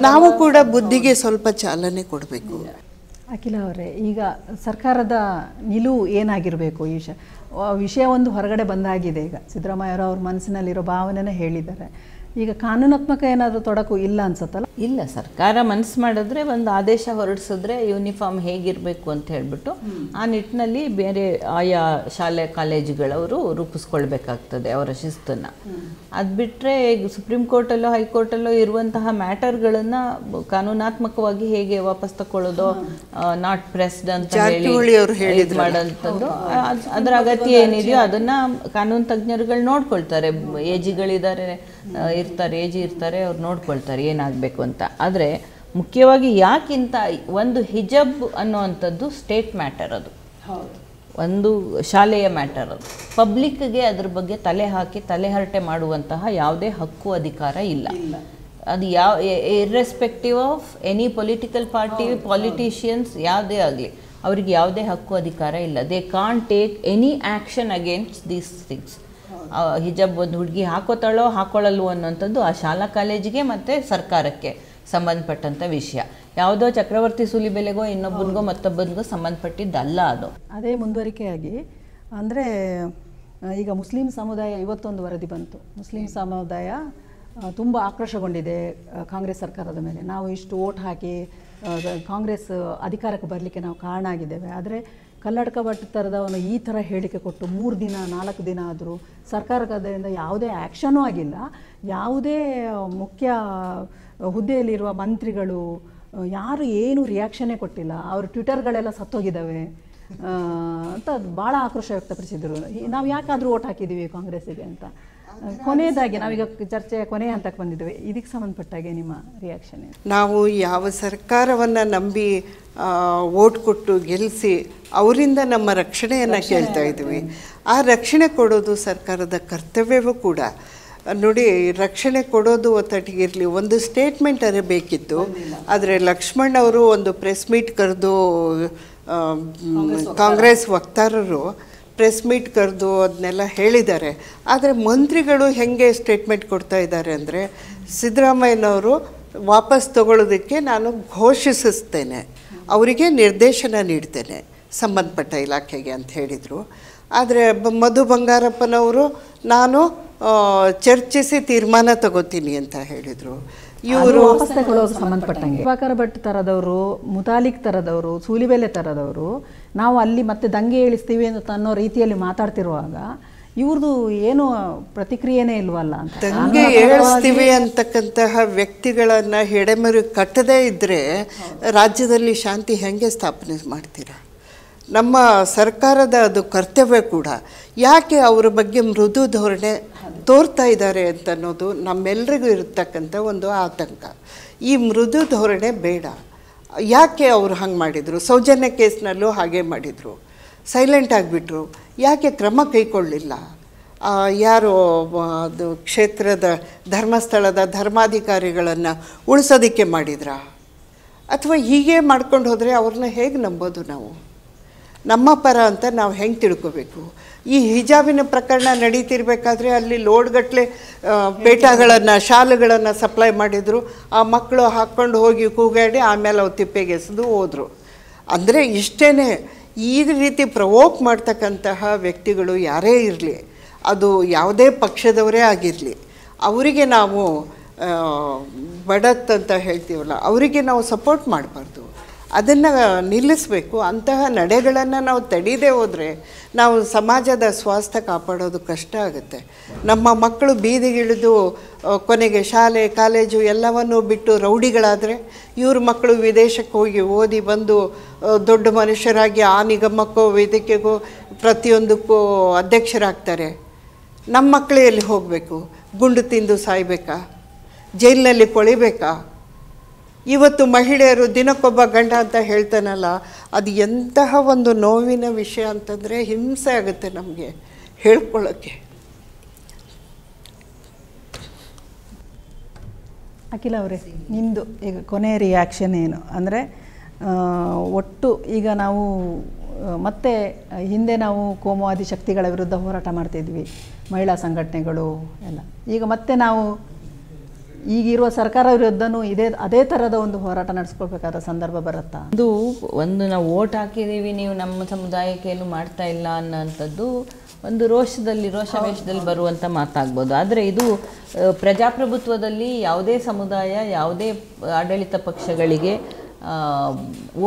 ನಾವು ಕೂಡ ಬುದ್ಧಿಗೆ ಸ್ವಲ್ಪ ಚಾಲನೆ ಕೊಡಬೇಕು ಅಖಿಲ ಅವರೇ ಈಗ ಸರ್ಕಾರದ ನಿಲುವು ಏನಾಗಿರಬೇಕು ಈ ವಿಷಯ ಒಂದು ಹೊರಗಡೆ ಬಂದಾಗಿದೆ ಈಗ ಅವರು ಅವ್ರ ಮನಸ್ಸಿನಲ್ಲಿರೋ ಭಾವನೆನ ಹೇಳಿದ್ದಾರೆ ಈಗ ಕಾನೂನಾತ್ಮಕ ಏನಾದರೂ ತೊಡಕು ಇಲ್ಲ ಅನ್ಸತ್ತಲ್ಲ ಇಲ್ಲ ಸರ್ಕಾರ ಮನಸ್ಸು ಮಾಡಿದ್ರೆ ಒಂದು ಆದೇಶ ಹೊರಡಿಸಿದ್ರೆ ಯೂನಿಫಾರ್ಮ್ ಹೇಗಿರಬೇಕು ಅಂತ ಹೇಳ್ಬಿಟ್ಟು ಆ ನಿಟ್ಟಿನಲ್ಲಿ ಬೇರೆ ಆಯಾ ಶಾಲೆ ಕಾಲೇಜುಗಳವರು ರೂಪಿಸ್ಕೊಳ್ಬೇಕಾಗ್ತದೆ ಅವರ ಶಿಸ್ತನ್ನು ಅದು ಬಿಟ್ಟರೆ ಸುಪ್ರೀಂ ಕೋರ್ಟಲ್ಲೋ ಹೈಕೋರ್ಟಲ್ಲೋ ಇರುವಂತಹ ಮ್ಯಾಟರ್ಗಳನ್ನು ಕಾನೂನಾತ್ಮಕವಾಗಿ ಹೇಗೆ ವಾಪಸ್ ತಕೊಳ್ಳೋದು ನಾಟ್ ಪ್ರೆಸ್ಡ್ ಅಂತ ಹೇಳಿ ಅದರ ಅಗತ್ಯ ಏನಿದೆಯೋ ಅದನ್ನು ಕಾನೂನು ತಜ್ಞರುಗಳು ನೋಡ್ಕೊಳ್ತಾರೆ ಎಜಿಗಳಿದ್ದಾರೆ ಇರ್ತಾರೆ ಏಜಿ ಇರ್ತಾರೆ ಅವ್ರು ನೋಡ್ಕೊಳ್ತಾರೆ ಏನಾಗಬೇಕು ಅಂತ ಆದರೆ ಮುಖ್ಯವಾಗಿ ಯಾಕಿಂತ ಒಂದು ಹಿಜಬ್ ಅನ್ನುವಂಥದ್ದು ಸ್ಟೇಟ್ ಮ್ಯಾಟರ್ ಅದು ಒಂದು ಶಾಲೆಯ ಮ್ಯಾಟರ್ ಅದು ಪಬ್ಲಿಕ್ಗೆ ಅದ್ರ ಬಗ್ಗೆ ತಲೆ ಹಾಕಿ ತಲೆಹರಟೆ ಮಾಡುವಂತಹ ಯಾವುದೇ ಹಕ್ಕು ಅಧಿಕಾರ ಇಲ್ಲ ಅದು ಯಾವ irrespective of any political party politicians ಯಾವುದೇ ಆಗಲಿ ಅವರಿಗೆ ಯಾವುದೇ ಹಕ್ಕು ಅಧಿಕಾರ ಇಲ್ಲ they can take any action against these things ಹಿಜಬ್ ಒಂದು ಹುಡುಗಿ ಹಾಕೋತಾಳೋ ಹಾಕೊಳ್ಳಲ್ವೋ ಅನ್ನೋಂಥದ್ದು ಆ ಶಾಲಾ ಕಾಲೇಜಿಗೆ ಮತ್ತು ಸರ್ಕಾರಕ್ಕೆ ಸಂಬಂಧಪಟ್ಟಂಥ ವಿಷಯ ಯಾವುದೋ ಚಕ್ರವರ್ತಿ ಸೂಲಿ ಬೆಲೆಗೋ ಇನ್ನೊಬ್ಬನಿಗೋ ಮತ್ತೊಬ್ಬನಿಗೋ ಸಂಬಂಧಪಟ್ಟಿದ್ದಲ್ಲ ಅದು ಅದೇ ಮುಂದುವರಿಕೆಯಾಗಿ ಅಂದರೆ ಈಗ ಮುಸ್ಲಿಂ ಸಮುದಾಯ ಇವತ್ತೊಂದು ವರದಿ ಬಂತು ಮುಸ್ಲಿಂ ಸಮುದಾಯ ತುಂಬ ಆಕ್ರೋಶಗೊಂಡಿದೆ ಕಾಂಗ್ರೆಸ್ ಸರ್ಕಾರದ ಮೇಲೆ ನಾವು ಇಷ್ಟು ಓಟ್ ಹಾಕಿ ಕಾಂಗ್ರೆಸ್ ಅಧಿಕಾರಕ್ಕೆ ಬರಲಿಕ್ಕೆ ನಾವು ಕಾರಣ ಆಗಿದ್ದೇವೆ ಆದರೆ ಕನ್ನಡಕ ಭಟ್ ಥರದವನು ಈ ಥರ ಹೇಳಿಕೆ ಕೊಟ್ಟು ಮೂರು ದಿನ ನಾಲ್ಕು ದಿನ ಆದರೂ ಸರ್ಕಾರ ಯಾವುದೇ ಆ್ಯಕ್ಷನೂ ಆಗಿಲ್ಲ ಯಾವುದೇ ಮುಖ್ಯ ಹುದ್ದೆಯಲ್ಲಿರುವ ಮಂತ್ರಿಗಳು ಯಾರು ಏನೂ ರಿಯಾಕ್ಷನ್ನೇ ಕೊಟ್ಟಿಲ್ಲ ಅವ್ರ ಟ್ವಿಟರ್ಗಳೆಲ್ಲ ಸತ್ತೋಗಿದ್ದಾವೆ ಅಂತ ಭಾಳ ಆಕ್ರೋಶ ವ್ಯಕ್ತಪಡಿಸಿದರು ನಾವು ಯಾಕಾದರೂ ಓಟ್ ಹಾಕಿದ್ದೀವಿ ಕಾಂಗ್ರೆಸ್ಸಿಗೆ ಅಂತ ಕೊನೆಯದಾಗಿ ನಾವೀಗ ಚರ್ಚೆಯ ಕೊನೆ ಹಂತಕ್ಕೆ ಬಂದಿದ್ದೇವೆ ಇದಕ್ಕೆ ಸಂಬಂಧಪಟ್ಟಾಗೆ ನಿಮ್ಮ ರಿಯಾಕ್ಷನ್ ನಾವು ಯಾವ ಸರ್ಕಾರವನ್ನು ನಂಬಿ ಓಟ್ ಕೊಟ್ಟು ಗೆಲ್ಲಿಸಿ ಅವರಿಂದ ನಮ್ಮ ರಕ್ಷಣೆಯನ್ನು ಕೇಳ್ತಾ ಇದ್ದೀವಿ ಆ ರಕ್ಷಣೆ ಕೊಡೋದು ಸರ್ಕಾರದ ಕರ್ತವ್ಯವೂ ಕೂಡ ನೋಡಿ ರಕ್ಷಣೆ ಕೊಡೋದು ಒತ್ತಟಿಗಿರಲಿ ಒಂದು ಸ್ಟೇಟ್ಮೆಂಟ್ ಅರೆ ಬೇಕಿತ್ತು ಆದರೆ ಲಕ್ಷ್ಮಣ್ ಅವರು ಒಂದು ಪ್ರೆಸ್ ಮೀಟ್ ಕರೆದು ಕಾಂಗ್ರೆಸ್ ವಕ್ತಾರರು ಪ್ರೆಸ್ ಮೀಟ್ ಕರೆದು ಅದನ್ನೆಲ್ಲ ಹೇಳಿದ್ದಾರೆ ಆದರೆ ಮಂತ್ರಿಗಳು ಹೆಂಗೆ ಸ್ಟೇಟ್ಮೆಂಟ್ ಕೊಡ್ತಾ ಇದ್ದಾರೆ ಅಂದರೆ ಸಿದ್ದರಾಮಯ್ಯನವರು ವಾಪಸ್ ತಗೊಳ್ಳೋದಕ್ಕೆ ನಾನು ಘೋಷಿಸಿಸ್ತೇನೆ ಅವರಿಗೆ ನಿರ್ದೇಶನ ನೀಡ್ತೇನೆ ಸಂಬಂಧಪಟ್ಟ ಇಲಾಖೆಗೆ ಅಂತ ಹೇಳಿದರು ಆದರೆ ಮಧು ಬಂಗಾರಪ್ಪನವರು ನಾನು ಚರ್ಚಿಸಿ ತೀರ್ಮಾನ ತಗೋತೀನಿ ಅಂತ ಹೇಳಿದರು ಇವರು ಸಂಬಂಧಪಟ್ಟಂಗೆ ಪ್ರಭಾಕರ ಭಟ್ ತರದವರು ಮುತಾಲಿಕ್ ತರದವರು ಸೂಲಿಬೆಲೆ ತರದವರು ನಾವು ಅಲ್ಲಿ ಮತ್ತೆ ದಂಗೆ ಏಳಿಸ್ತೀವಿ ಅಂತ ಅನ್ನೋ ರೀತಿಯಲ್ಲಿ ಮಾತಾಡ್ತಿರುವಾಗ ಇವ್ರದ್ದು ಏನು ಪ್ರತಿಕ್ರಿಯೆನೇ ಇಲ್ವಲ್ಲ ಅಂತ ದಂಗೆ ಏಳಿಸ್ತೀವಿ ಅಂತಕ್ಕಂತಹ ವ್ಯಕ್ತಿಗಳನ್ನು ಹೆಡೆಮರು ಕಟ್ಟದೇ ಇದ್ದರೆ ರಾಜ್ಯದಲ್ಲಿ ಶಾಂತಿ ಹೆಂಗೆ ಸ್ಥಾಪನೆ ಮಾಡ್ತೀರಾ ನಮ್ಮ ಸರ್ಕಾರದ ಅದು ಕರ್ತವ್ಯ ಕೂಡ ಯಾಕೆ ಅವರ ಬಗ್ಗೆ ಮೃದು ಧೋರಣೆ ತೋರ್ತಾ ಇದ್ದಾರೆ ಅಂತ ಅನ್ನೋದು ನಮ್ಮೆಲ್ರಿಗೂ ಇರತಕ್ಕಂಥ ಒಂದು ಆತಂಕ ಈ ಮೃದು ಧೋರಣೆ ಬೇಡ ಯಾಕೆ ಅವರು ಹಂಗೆ ಮಾಡಿದರು ಸೌಜನ್ಯ ಕೇಸ್ನಲ್ಲೂ ಹಾಗೆ ಮಾಡಿದರು ಸೈಲೆಂಟ್ ಆಗಿಬಿಟ್ರು ಯಾಕೆ ಕ್ರಮ ಕೈಗೊಳ್ಳಿಲ್ಲ ಯಾರು ಅದು ಕ್ಷೇತ್ರದ ಧರ್ಮಸ್ಥಳದ ಧರ್ಮಾಧಿಕಾರಿಗಳನ್ನು ಉಳಿಸೋದಕ್ಕೆ ಮಾಡಿದ್ರಾ ಅಥವಾ ಹೀಗೆ ಮಾಡ್ಕೊಂಡು ಹೋದರೆ ಅವ್ರನ್ನ ಹೇಗೆ ನಂಬೋದು ನಾವು ನಮ್ಮ ಪರ ಅಂತ ನಾವು ಹೆಂಗೆ ತಿಳ್ಕೋಬೇಕು ಈ ಹಿಜಾಬಿನ ಪ್ರಕರಣ ನಡೀತಿರ್ಬೇಕಾದ್ರೆ ಅಲ್ಲಿ ಲೋಡ್ಗಟ್ಟಲೆ ಪೇಟಗಳನ್ನು ಶಾಲೆಗಳನ್ನು ಸಪ್ಲೈ ಮಾಡಿದರು ಆ ಮಕ್ಕಳು ಹಾಕ್ಕೊಂಡು ಹೋಗಿ ಕೂಗಾಡಿ ಆಮೇಲೆ ಅವು ತಿಪ್ಪೆಗೆಸೆದು ಹೋದರು ಅಂದರೆ ಇಷ್ಟೇ ಈ ರೀತಿ ಪ್ರವೋಕ್ ಮಾಡ್ತಕ್ಕಂತಹ ವ್ಯಕ್ತಿಗಳು ಯಾರೇ ಇರಲಿ ಅದು ಯಾವುದೇ ಪಕ್ಷದವರೇ ಆಗಿರಲಿ ಅವರಿಗೆ ನಾವು ಬಡತ್ ಅಂತ ಹೇಳ್ತೀವಲ್ಲ ಅವರಿಗೆ ನಾವು ಸಪೋರ್ಟ್ ಮಾಡಬಾರ್ದು ಅದನ್ನು ನಿಲ್ಲಿಸಬೇಕು ಅಂತಹ ನಡೆಗಳನ್ನು ನಾವು ತಡೀದೇ ಹೋದರೆ ನಾವು ಸಮಾಜದ ಸ್ವಾಸ್ಥ್ಯ ಕಾಪಾಡೋದು ಕಷ್ಟ ಆಗುತ್ತೆ ನಮ್ಮ ಮಕ್ಕಳು ಬೀದಿಗಿಳಿದು ಕೊನೆಗೆ ಶಾಲೆ ಕಾಲೇಜು ಎಲ್ಲವನ್ನೂ ಬಿಟ್ಟು ರೌಡಿಗಳಾದರೆ ಇವ್ರ ಮಕ್ಕಳು ವಿದೇಶಕ್ಕೆ ಹೋಗಿ ಓದಿ ಬಂದು ದೊಡ್ಡ ಮನುಷ್ಯರಾಗಿ ಆ ನಿಗಮಕ್ಕೋ ವೇದಿಕೆಗೋ ಪ್ರತಿಯೊಂದಕ್ಕೂ ಅಧ್ಯಕ್ಷರಾಗ್ತಾರೆ ನಮ್ಮ ಮಕ್ಕಳೇ ಎಲ್ಲಿ ಹೋಗಬೇಕು ಗುಂಡು ತಿಂದು ಸಾಯಬೇಕಾ ಜೈಲಿನಲ್ಲಿ ಕೊಳಿಬೇಕಾ ಇವತ್ತು ಮಹಿಳೆಯರು ದಿನಕ್ಕೊಬ್ಬ ಗಂಡ ಅಂತ ಹೇಳ್ತಾನಲ್ಲ ಅದು ಎಂತಹ ಒಂದು ನೋವಿನ ವಿಷಯ ಅಂತಂದರೆ ಹಿಂಸೆ ಆಗುತ್ತೆ ನಮಗೆ ಹೇಳ್ಕೊಳ್ಳೋಕ್ಕೆ ಅಖಿಲ ಅವರೇ ನಿಮ್ಮದು ಈಗ ಕೊನೆಯ ರಿಯಾಕ್ಷನ್ ಏನು ಅಂದರೆ ಒಟ್ಟು ಈಗ ನಾವು ಮತ್ತೆ ಹಿಂದೆ ನಾವು ಕೋಮುವಾದಿ ಶಕ್ತಿಗಳ ವಿರುದ್ಧ ಹೋರಾಟ ಮಾಡ್ತಿದ್ವಿ ಮಹಿಳಾ ಸಂಘಟನೆಗಳು ಎಲ್ಲ ಈಗ ಮತ್ತೆ ನಾವು ಈಗಿರುವ ಸರ್ಕಾರ ವಿರುದ್ಧನೂ ಇದೇ ಅದೇ ತರಹದ ಒಂದು ಹೋರಾಟ ನಡೆಸ್ಕೊಳ್ಬೇಕಾದ ಸಂದರ್ಭ ಬರುತ್ತಾ ಇದು ಒಂದು ನಾವು ಓಟ್ ಹಾಕಿದ್ದೀವಿ ನೀವು ನಮ್ಮ ಸಮುದಾಯಕ್ಕೆ ಏನು ಮಾಡ್ತಾ ಇಲ್ಲ ಅನ್ನೋಂಥದ್ದು ಒಂದು ರೋಷದಲ್ಲಿ ರೋಷಾವೇಶದಲ್ಲಿ ಬರುವಂಥ ಮಾತಾಗ್ಬೋದು ಆದರೆ ಇದು ಪ್ರಜಾಪ್ರಭುತ್ವದಲ್ಲಿ ಯಾವುದೇ ಸಮುದಾಯ ಯಾವುದೇ ಆಡಳಿತ ಪಕ್ಷಗಳಿಗೆ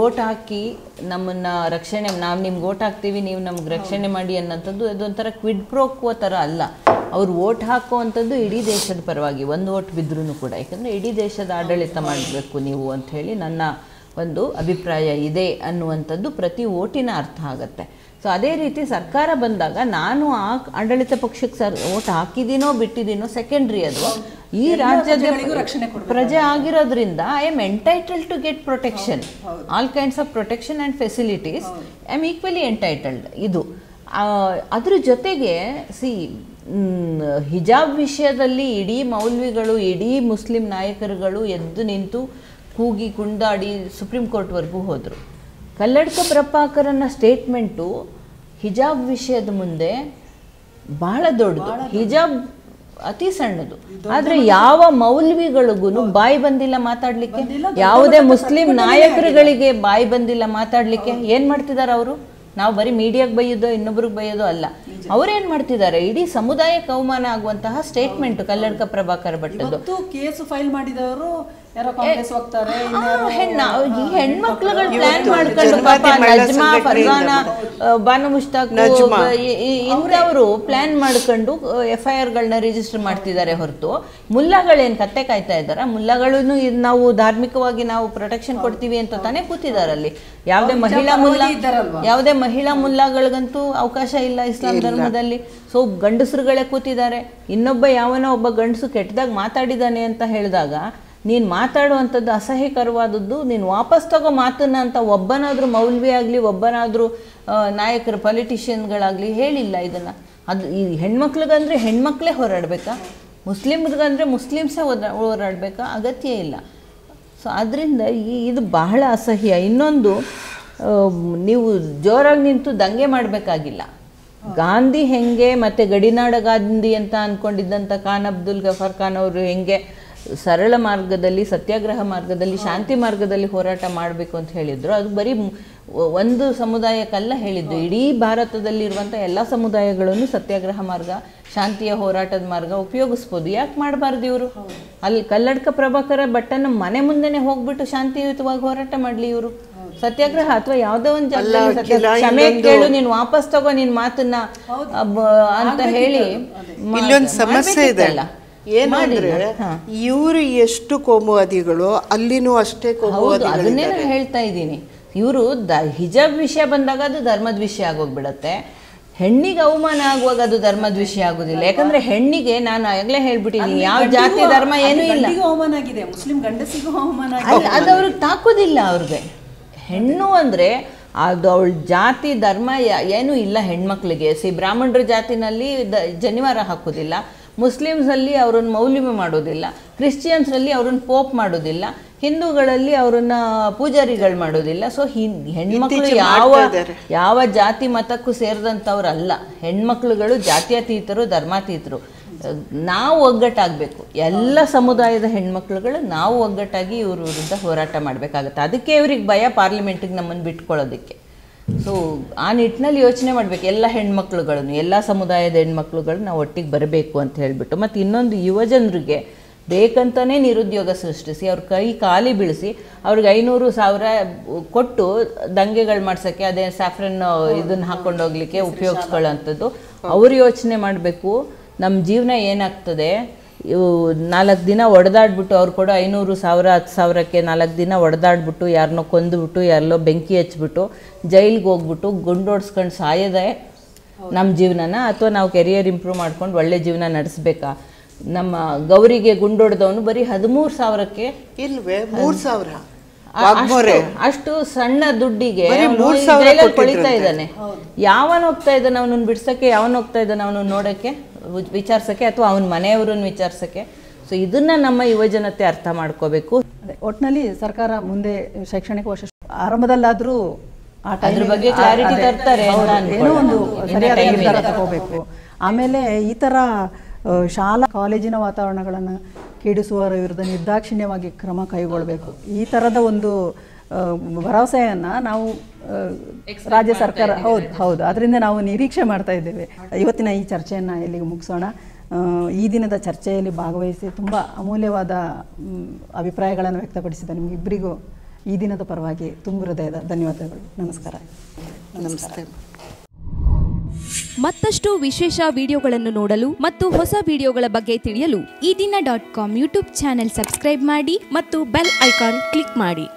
ಓಟ್ ಹಾಕಿ ನಮ್ಮನ್ನು ರಕ್ಷಣೆ ನಾವು ನಿಮ್ಗೆ ಓಟ್ ಹಾಕ್ತೀವಿ ನೀವು ನಮ್ಗೆ ರಕ್ಷಣೆ ಮಾಡಿ ಅನ್ನೋಂಥದ್ದು ಅದೊಂಥರ ಕ್ವಿಡ್ ಪ್ರೋಕ್ವ ಥರ ಅಲ್ಲ ಅವ್ರು ಓಟ್ ಹಾಕುವಂಥದ್ದು ಇಡೀ ದೇಶದ ಪರವಾಗಿ ಒಂದು ಓಟ್ ಬಿದ್ದರೂ ಕೂಡ ಯಾಕಂದರೆ ಇಡೀ ದೇಶದ ಆಡಳಿತ ಮಾಡಬೇಕು ನೀವು ಅಂಥೇಳಿ ನನ್ನ ಒಂದು ಅಭಿಪ್ರಾಯ ಇದೆ ಅನ್ನುವಂಥದ್ದು ಪ್ರತಿ ಓಟಿನ ಅರ್ಥ ಆಗುತ್ತೆ ಸೊ ಅದೇ ರೀತಿ ಸರ್ಕಾರ ಬಂದಾಗ ನಾನು ಆ ಆಡಳಿತ ಪಕ್ಷಕ್ಕೆ ಸರ್ ಓಟ್ ಹಾಕಿದೀನೋ ಬಿಟ್ಟಿದ್ದೀನೋ ಸೆಕೆಂಡ್ರಿ ಅದು ಈ ರಾಜ್ಯದ ಪ್ರಜೆ ಆಗಿರೋದ್ರಿಂದ I am entitle to get protection all kinds of protection and facilities I am equally entitled ಇದು ಅದ್ರ ಜೊತೆಗೆ ಸಿ ಹಿಜಾಬ್ ವಿಷಯದಲ್ಲಿ ಇಡೀ ಮೌಲ್ವಿಗಳು ಇಡೀ ಮುಸ್ಲಿಂ ನಾಯಕರುಗಳು ಎದ್ದು ನಿಂತು ಕೂಗಿ ಕುಂದಾಡಿ ಸುಪ್ರೀಂ ಕೋರ್ಟ್ವರೆಗೂ ಹೋದರು ಕಲ್ಲಡ್ಕ ಪ್ರಭಾಕರನ ಸ್ಟೇಟ್ಮೆಂಟು ಹಿಜಾಬ್ ವಿಷಯದ ಮುಂದೆ ಬಹಳ ದೊಡ್ಡದು ಹಿಜಾಬ್ ಅತಿ ಸಣ್ಣದು ಆದ್ರೆ ಯಾವ ಮೌಲ್ವಿಗಳಿಗೂ ಬಾಯಿ ಬಂದಿಲ್ಲ ಮಾತಾಡ್ಲಿಕ್ಕೆ ಯಾವುದೇ ಮುಸ್ಲಿಂ ನಾಯಕರುಗಳಿಗೆ ಬಾಯಿ ಬಂದಿಲ್ಲ ಮಾತಾಡ್ಲಿಕ್ಕೆ ಏನ್ ಮಾಡ್ತಿದ್ದಾರೆ ಅವರು ನಾವು ಬರೀ ಮೀಡಿಯಾಗೆ ಬೈಯೋದು ಇನ್ನೊಬ್ರಿಗೆ ಬೈಯೋದು ಅಲ್ಲ ಅವ್ರೇನ್ ಮಾಡ್ತಿದ್ದಾರೆ ಇಡೀ ಸಮುದಾಯಕ್ಕೆ ಅವಮಾನ ಆಗುವಂತಹ statement Kalladka Prabhakar Bhat case file ಮಾಡಿದವರು ಪ್ಲಾನ್ ಮಾಡ್ಕೊಂಡು ಪ್ಲಾನ್ ಮಾಡ್ಕೊಂಡು ಎಫ್ ಐ ಆರ್ ಗಳನ್ನ ರಿಜಿಸ್ಟರ್ ಮಾಡ್ತಿದ್ದಾರೆ ಹೊರತು ಮುಲ್ಲಾಗಳೇನ್ ಕತ್ತೆ ಕಾಯ್ತಾ ಇದ್ದಾರೆ ಮುಲ್ಲಾಗಳು ನಾವು ಧಾರ್ಮಿಕವಾಗಿ ನಾವು ಪ್ರೊಟೆಕ್ಷನ್ ಕೊಡ್ತೀವಿ ಅಂತ ತಾನೇ ಕೂತಿದಾರಲ್ಲಿ ಯಾವ್ದೇ ಮಹಿಳಾ ಮುಲ್ಲಾ ಯಾವ್ದೇ ಮಹಿಳಾ ಮುಲ್ಲಾಗಳಿಗಂತೂ ಅವಕಾಶ ಇಲ್ಲ ಇಸ್ಲಾಂ ಧರ್ಮದಲ್ಲಿ ಸೊ ಗಂಡಸರುಗಳೇ ಕೂತಿದ್ದಾರೆ ಇನ್ನೊಬ್ಬ ಯಾವನೋ ಒಬ್ಬ ಗಂಡಸು ಕೆಟ್ಟದಾಗ ಮಾತಾಡಿದಾನೆ ಅಂತ ಹೇಳಿದಾಗ ನೀನು ಮಾತಾಡುವಂಥದ್ದು ಅಸಹ್ಯಕರವಾದದ್ದು ನೀನು ವಾಪಸ್ ತಗೋ ಮಾತನ್ನು ಅಂತ ಒಬ್ಬನಾದರೂ ಮೌಲ್ವಿ ಆಗಲಿ ಒಬ್ಬನಾದರೂ ನಾಯಕರು ಪೊಲಿಟಿಷಿಯನ್ಗಳಾಗಲಿ ಹೇಳಿಲ್ಲ ಇದನ್ನು ಅದು ಈ ಹೆಣ್ಮಕ್ಳಿಗಂದರೆ ಹೆಣ್ಮಕ್ಳೇ ಹೋರಾಡಬೇಕಾ ಮುಸ್ಲಿಮ್ರಿಗಂದರೆ ಮುಸ್ಲಿಮ್ಸೇ ಹೋದ ಹೋರಾಡಬೇಕಾ ಅಗತ್ಯ ಇಲ್ಲ ಸೊ ಆದ್ದರಿಂದ ಈ ಇದು ಬಹಳ ಅಸಹ್ಯ ಇನ್ನೊಂದು ನೀವು ಜೋರಾಗಿ ನಿಂತು ದಂಗೆ ಮಾಡಬೇಕಾಗಿಲ್ಲ ಗಾಂಧಿ ಹೆಂಗೆ ಮತ್ತು ಗಡಿನಾಡ ಗಾಂಧಿ ಅಂತ ಅಂದ್ಕೊಂಡಿದ್ದಂಥ ಖಾನ್ ಅಬ್ದುಲ್ ಗಫರ್ ಖಾನ್ ಅವರು ಹೆಂಗೆ ಸರಳ ಮಾರ್ಗದಲ್ಲಿ ಸತ್ಯಾಗ್ರಹ ಮಾರ್ಗದಲ್ಲಿ ಶಾಂತಿ ಮಾರ್ಗದಲ್ಲಿ ಹೋರಾಟ ಮಾಡಬೇಕು ಅಂತ ಹೇಳಿದ್ರು ಅದು ಬರೀ ಒಂದು ಸಮುದಾಯಕ್ಕಲ್ಲ ಹೇಳಿದ್ದು ಇಡೀ ಭಾರತದಲ್ಲಿರುವಂಥ ಎಲ್ಲ ಸಮುದಾಯಗಳನ್ನು ಸತ್ಯಾಗ್ರಹ ಮಾರ್ಗ ಶಾಂತಿಯ ಹೋರಾಟದ ಮಾರ್ಗ ಉಪಯೋಗಿಸ್ಬೋದು ಯಾಕೆ ಮಾಡಬಾರ್ದು ಇವರು ಅಲ್ಲಿ ಕಲ್ಲಡ್ಕ ಪ್ರಭಾಕರ ಬಟ್ಟನ್ನು ಮನೆ ಮುಂದೆನೆ ಹೋಗ್ಬಿಟ್ಟು ಶಾಂತಿಯುತವಾಗಿ ಹೋರಾಟ ಮಾಡಲಿ ಇವರು ಸತ್ಯಾಗ್ರಹ ಅಥವಾ ಯಾವ್ದೋ ಒಂದು ಜಾಗದಲ್ಲಿ ಕ್ಷಮೆ ಕೇಳು ನೀನು ವಾಪಸ್ ತಗೋ ನಿನ್ನ ಮಾತನ್ನ ಅಂತ ಹೇಳಿ ಸಮಸ್ಯೆ ಇದೆ ಅಲ್ಲ ಏನಂದ್ರೆ ಇವರು ಎಷ್ಟು ಕೋಮುವಾದಿಗಳು ಅಲ್ಲಿನೂ ಅಷ್ಟೇ ಅದನ್ನೇ ನಾನು ಹೇಳ್ತಾ ಇದ್ದೀನಿ ಇವರು ದ ಹಿಜಬ್ ವಿಷಯ ಬಂದಾಗ ಅದು ಧರ್ಮದ ವಿಷಯ ಆಗೋಗ್ಬಿಡತ್ತೆ ಹೆಣ್ಣಿಗೆ ಅವಮಾನ ಆಗುವಾಗ ಅದು ಧರ್ಮದ ವಿಷಯ ಆಗುದಿಲ್ಲ ಯಾಕಂದ್ರೆ ಹೆಣ್ಣಿಗೆ ನಾನು ಆಗ್ಲೇ ಹೇಳ್ಬಿಟ್ಟಿದ್ದೀನಿ ಯಾವ ಜಾತಿ ಧರ್ಮ ಏನು ಇಲ್ಲ ಅವಮಾನ ಆಗಿದೆ ಮುಸ್ಲಿಂ ಗಂಡಸಿಗೂ ಅವಮಾನ ಅದು ಅವ್ರಿಗೆ ತಾಕೋದಿಲ್ಲ ಅವ್ರಿಗೆ ಹೆಣ್ಣು ಅಂದ್ರೆ ಅದು ಅವಳ ಜಾತಿ ಧರ್ಮ ಏನು ಇಲ್ಲ ಹೆಣ್ಮಕ್ಳಿಗೆ ಸಿ ಬ್ರಾಹ್ಮಣರ ಜಾತಿನಲ್ಲಿ ಜನಿವಾರ ಹಾಕೋದಿಲ್ಲ ಮುಸ್ಲಿಮ್ಸಲ್ಲಿ ಅವರನ್ನು ಮೌಲ್ಯಮೆ ಮಾಡೋದಿಲ್ಲ ಕ್ರಿಶ್ಚಿಯನ್ಸ್ನಲ್ಲಿ ಅವರನ್ನು ಪೋಪ್ ಮಾಡೋದಿಲ್ಲ ಹಿಂದೂಗಳಲ್ಲಿ ಅವ್ರನ್ನ ಪೂಜಾರಿಗಳು ಮಾಡೋದಿಲ್ಲ ಸೊ ಹೆಣ್ಮಕ್ಳು ಯಾವ ಯಾವ ಜಾತಿ ಮತಕ್ಕೂ ಸೇರಿದಂಥವ್ರಲ್ಲ ಹೆಣ್ಮಕ್ಳುಗಳು ಜಾತ್ಯತೀತರು ಧರ್ಮಾತೀತರು ನಾವು ಒಗ್ಗಟ್ಟಾಗಬೇಕು ಎಲ್ಲ ಸಮುದಾಯದ ಹೆಣ್ಮಕ್ಳುಗಳು ನಾವು ಒಗ್ಗಟ್ಟಾಗಿ ಇವ್ರ ವಿರುದ್ಧ ಹೋರಾಟ ಮಾಡಬೇಕಾಗುತ್ತೆ ಅದಕ್ಕೆ ಇವ್ರಿಗೆ ಭಯ ಪಾರ್ಲಿಮೆಂಟಿಗೆ ನಮ್ಮನ್ನು ಬಿಟ್ಕೊಳ್ಳೋದಕ್ಕೆ ಸೊ ಆ ನಿಟ್ಟಿನಲ್ಲಿ ಯೋಚನೆ ಮಾಡಬೇಕು ಎಲ್ಲ ಹೆಣ್ಮಕ್ಳುಗಳನ್ನು ಎಲ್ಲ ಸಮುದಾಯದ ಹೆಣ್ಮಕ್ಳುಗಳು ನಾವು ಒಟ್ಟಿಗೆ ಬರಬೇಕು ಅಂತ ಹೇಳಿಬಿಟ್ಟು ಮತ್ತು ಇನ್ನೊಂದು ಯುವಜನರಿಗೆ ಬೇಕಂತಲೇ ನಿರುದ್ಯೋಗ ಸೃಷ್ಟಿಸಿ ಅವ್ರ ಕೈ ಖಾಲಿ ಬೀಳಿಸಿ ಅವ್ರಿಗೆ ಐನೂರು ಸಾವಿರ ಕೊಟ್ಟು ದಂಗೆಗಳು ಮಾಡ್ಸೋಕ್ಕೆ ಅದೇ ಸ್ಯಾಫ್ರನ್ ಇದನ್ನು ಹಾಕ್ಕೊಂಡು ಹೋಗ್ಲಿಕ್ಕೆ ಉಪಯೋಗಿಸ್ಕೊಳ್ಳೋಂಥದ್ದು ಅವ್ರು ಯೋಚನೆ ಮಾಡಬೇಕು ನಮ್ಮ ಜೀವನ ಏನಾಗ್ತದೆ ಇವು ನಾಲ್ಕು ದಿನ ಒಡೆದಾಡ್ಬಿಟ್ಟು ಅವ್ರು ಕೂಡ ಐನೂರು ಸಾವಿರ ಹತ್ತು ಸಾವಿರಕ್ಕೆ ನಾಲ್ಕು ದಿನ ಒಡೆದಾಡ್ಬಿಟ್ಟು ಯಾರನ್ನೋ ಕೊಂದುಬಿಟ್ಟು ಯಾರಲ್ಲೋ ಬೆಂಕಿ ಹಚ್ಬಿಟ್ಟು ಜೈಲಿಗೆ ಹೋಗ್ಬಿಟ್ಟು ಗುಂಡೋಡ್ಸ್ಕೊಂಡು ಸಾಯೋದೇ ನಮ್ಮ ಜೀವನನ ಅಥವಾ ನಾವು ಕೆರಿಯರ್ ಇಂಪ್ರೂವ್ ಮಾಡ್ಕೊಂಡು ಒಳ್ಳೆ ಜೀವನ ನಡೆಸ್ಬೇಕಾ ನಮ್ಮ ಗೌರಿಗೆ ಗುಂಡೋಡ್ದವನು ಬರೀ ಹದಿಮೂರು ಸಾವಿರಕ್ಕೆ ಇಲ್ವೇ ಮೂರು ಸಾವಿರ ಅಷ್ಟು ಸಣ್ಣ ದುಡ್ಡಿಗೆ ಕೊಳಿತಾ ಇದ್ದಾನೆ ಯಾವನ್ ಹೋಗ್ತಾ ಇದ್ದಾನೆ ಅವನ ಬಿಡ್ಸಕ್ಕೆ ಯಾವನ್ ಹೋಗ್ತಾ ಇದ್ದಾನೆ ಅವನು ನೋಡಕ್ಕೆ ವಿಚಾರಿಸೋಕ್ಕೆ ಅಥವಾ ಅವನ ಮನೆಯವ್ರನ್ನ ವಿಚಾರಿಸೋಕ್ಕೆ ಸೊ ಇದನ್ನ ನಮ್ಮ ಯುವಜನತೆ ಅರ್ಥ ಮಾಡ್ಕೋಬೇಕು ಒಟ್ನಲ್ಲಿ ಸರ್ಕಾರ ಮುಂದೆ ಶೈಕ್ಷಣಿಕ ವರ್ಷ ಆರಂಭದಲ್ಲಾದರೂ ಅದ್ರ ಬಗ್ಗೆ ಕ್ಲಾರಿಟಿ ತರ್ತಾರೆ ಏನೋ ಒಂದು ಸರಿಯಾದ ತಗೋಬೇಕು ಆಮೇಲೆ ಈ ಥರ ಶಾಲಾ ಕಾಲೇಜಿನ ವಾತಾವರಣಗಳನ್ನು ಕೆಡಿಸುವವರ ವಿರುದ್ಧ ನಿರ್ದಾಕ್ಷಿಣ್ಯವಾಗಿ ಕ್ರಮ ಕೈಗೊಳ್ಳಬೇಕು ಈ ತರದ ಒಂದು ಭರವಸೆಯನ್ನು ನಾವು ರಾಜ್ಯ ಸರ್ಕಾರ ಹೌದು ಹೌದು ಅದರಿಂದ ನಾವು ನಿರೀಕ್ಷೆ ಮಾಡ್ತಾ ಇದ್ದೇವೆ ಇವತ್ತಿನ ಈ ಚರ್ಚೆಯನ್ನು ಇಲ್ಲಿಗೆ ಮುಗಿಸೋಣ ಈ ದಿನದ ಚರ್ಚೆಯಲ್ಲಿ ಭಾಗವಹಿಸಿ ತುಂಬ ಅಮೂಲ್ಯವಾದ ಅಭಿಪ್ರಾಯಗಳನ್ನು ವ್ಯಕ್ತಪಡಿಸಿದ ನಿಮಗಿಬ್ಬರಿಗೂ ಈ ದಿನದ ಪರವಾಗಿ ತುಂಬ ಹೃದಯದ ಧನ್ಯವಾದಗಳು ನಮಸ್ಕಾರ ನಮಸ್ತೆ ಮತ್ತಷ್ಟು ವಿಶೇಷ ವಿಡಿಯೋಗಳನ್ನು ನೋಡಲು ಮತ್ತು ಹೊಸ ವಿಡಿಯೋಗಳ ಬಗ್ಗೆ ತಿಳಿಯಲು Ee Dina dot com YouTube channel subscribe ಮಾಡಿ ಮತ್ತು ಬೆಲ್ ಐಕಾನ್ ಕ್ಲಿಕ್ ಮಾಡಿ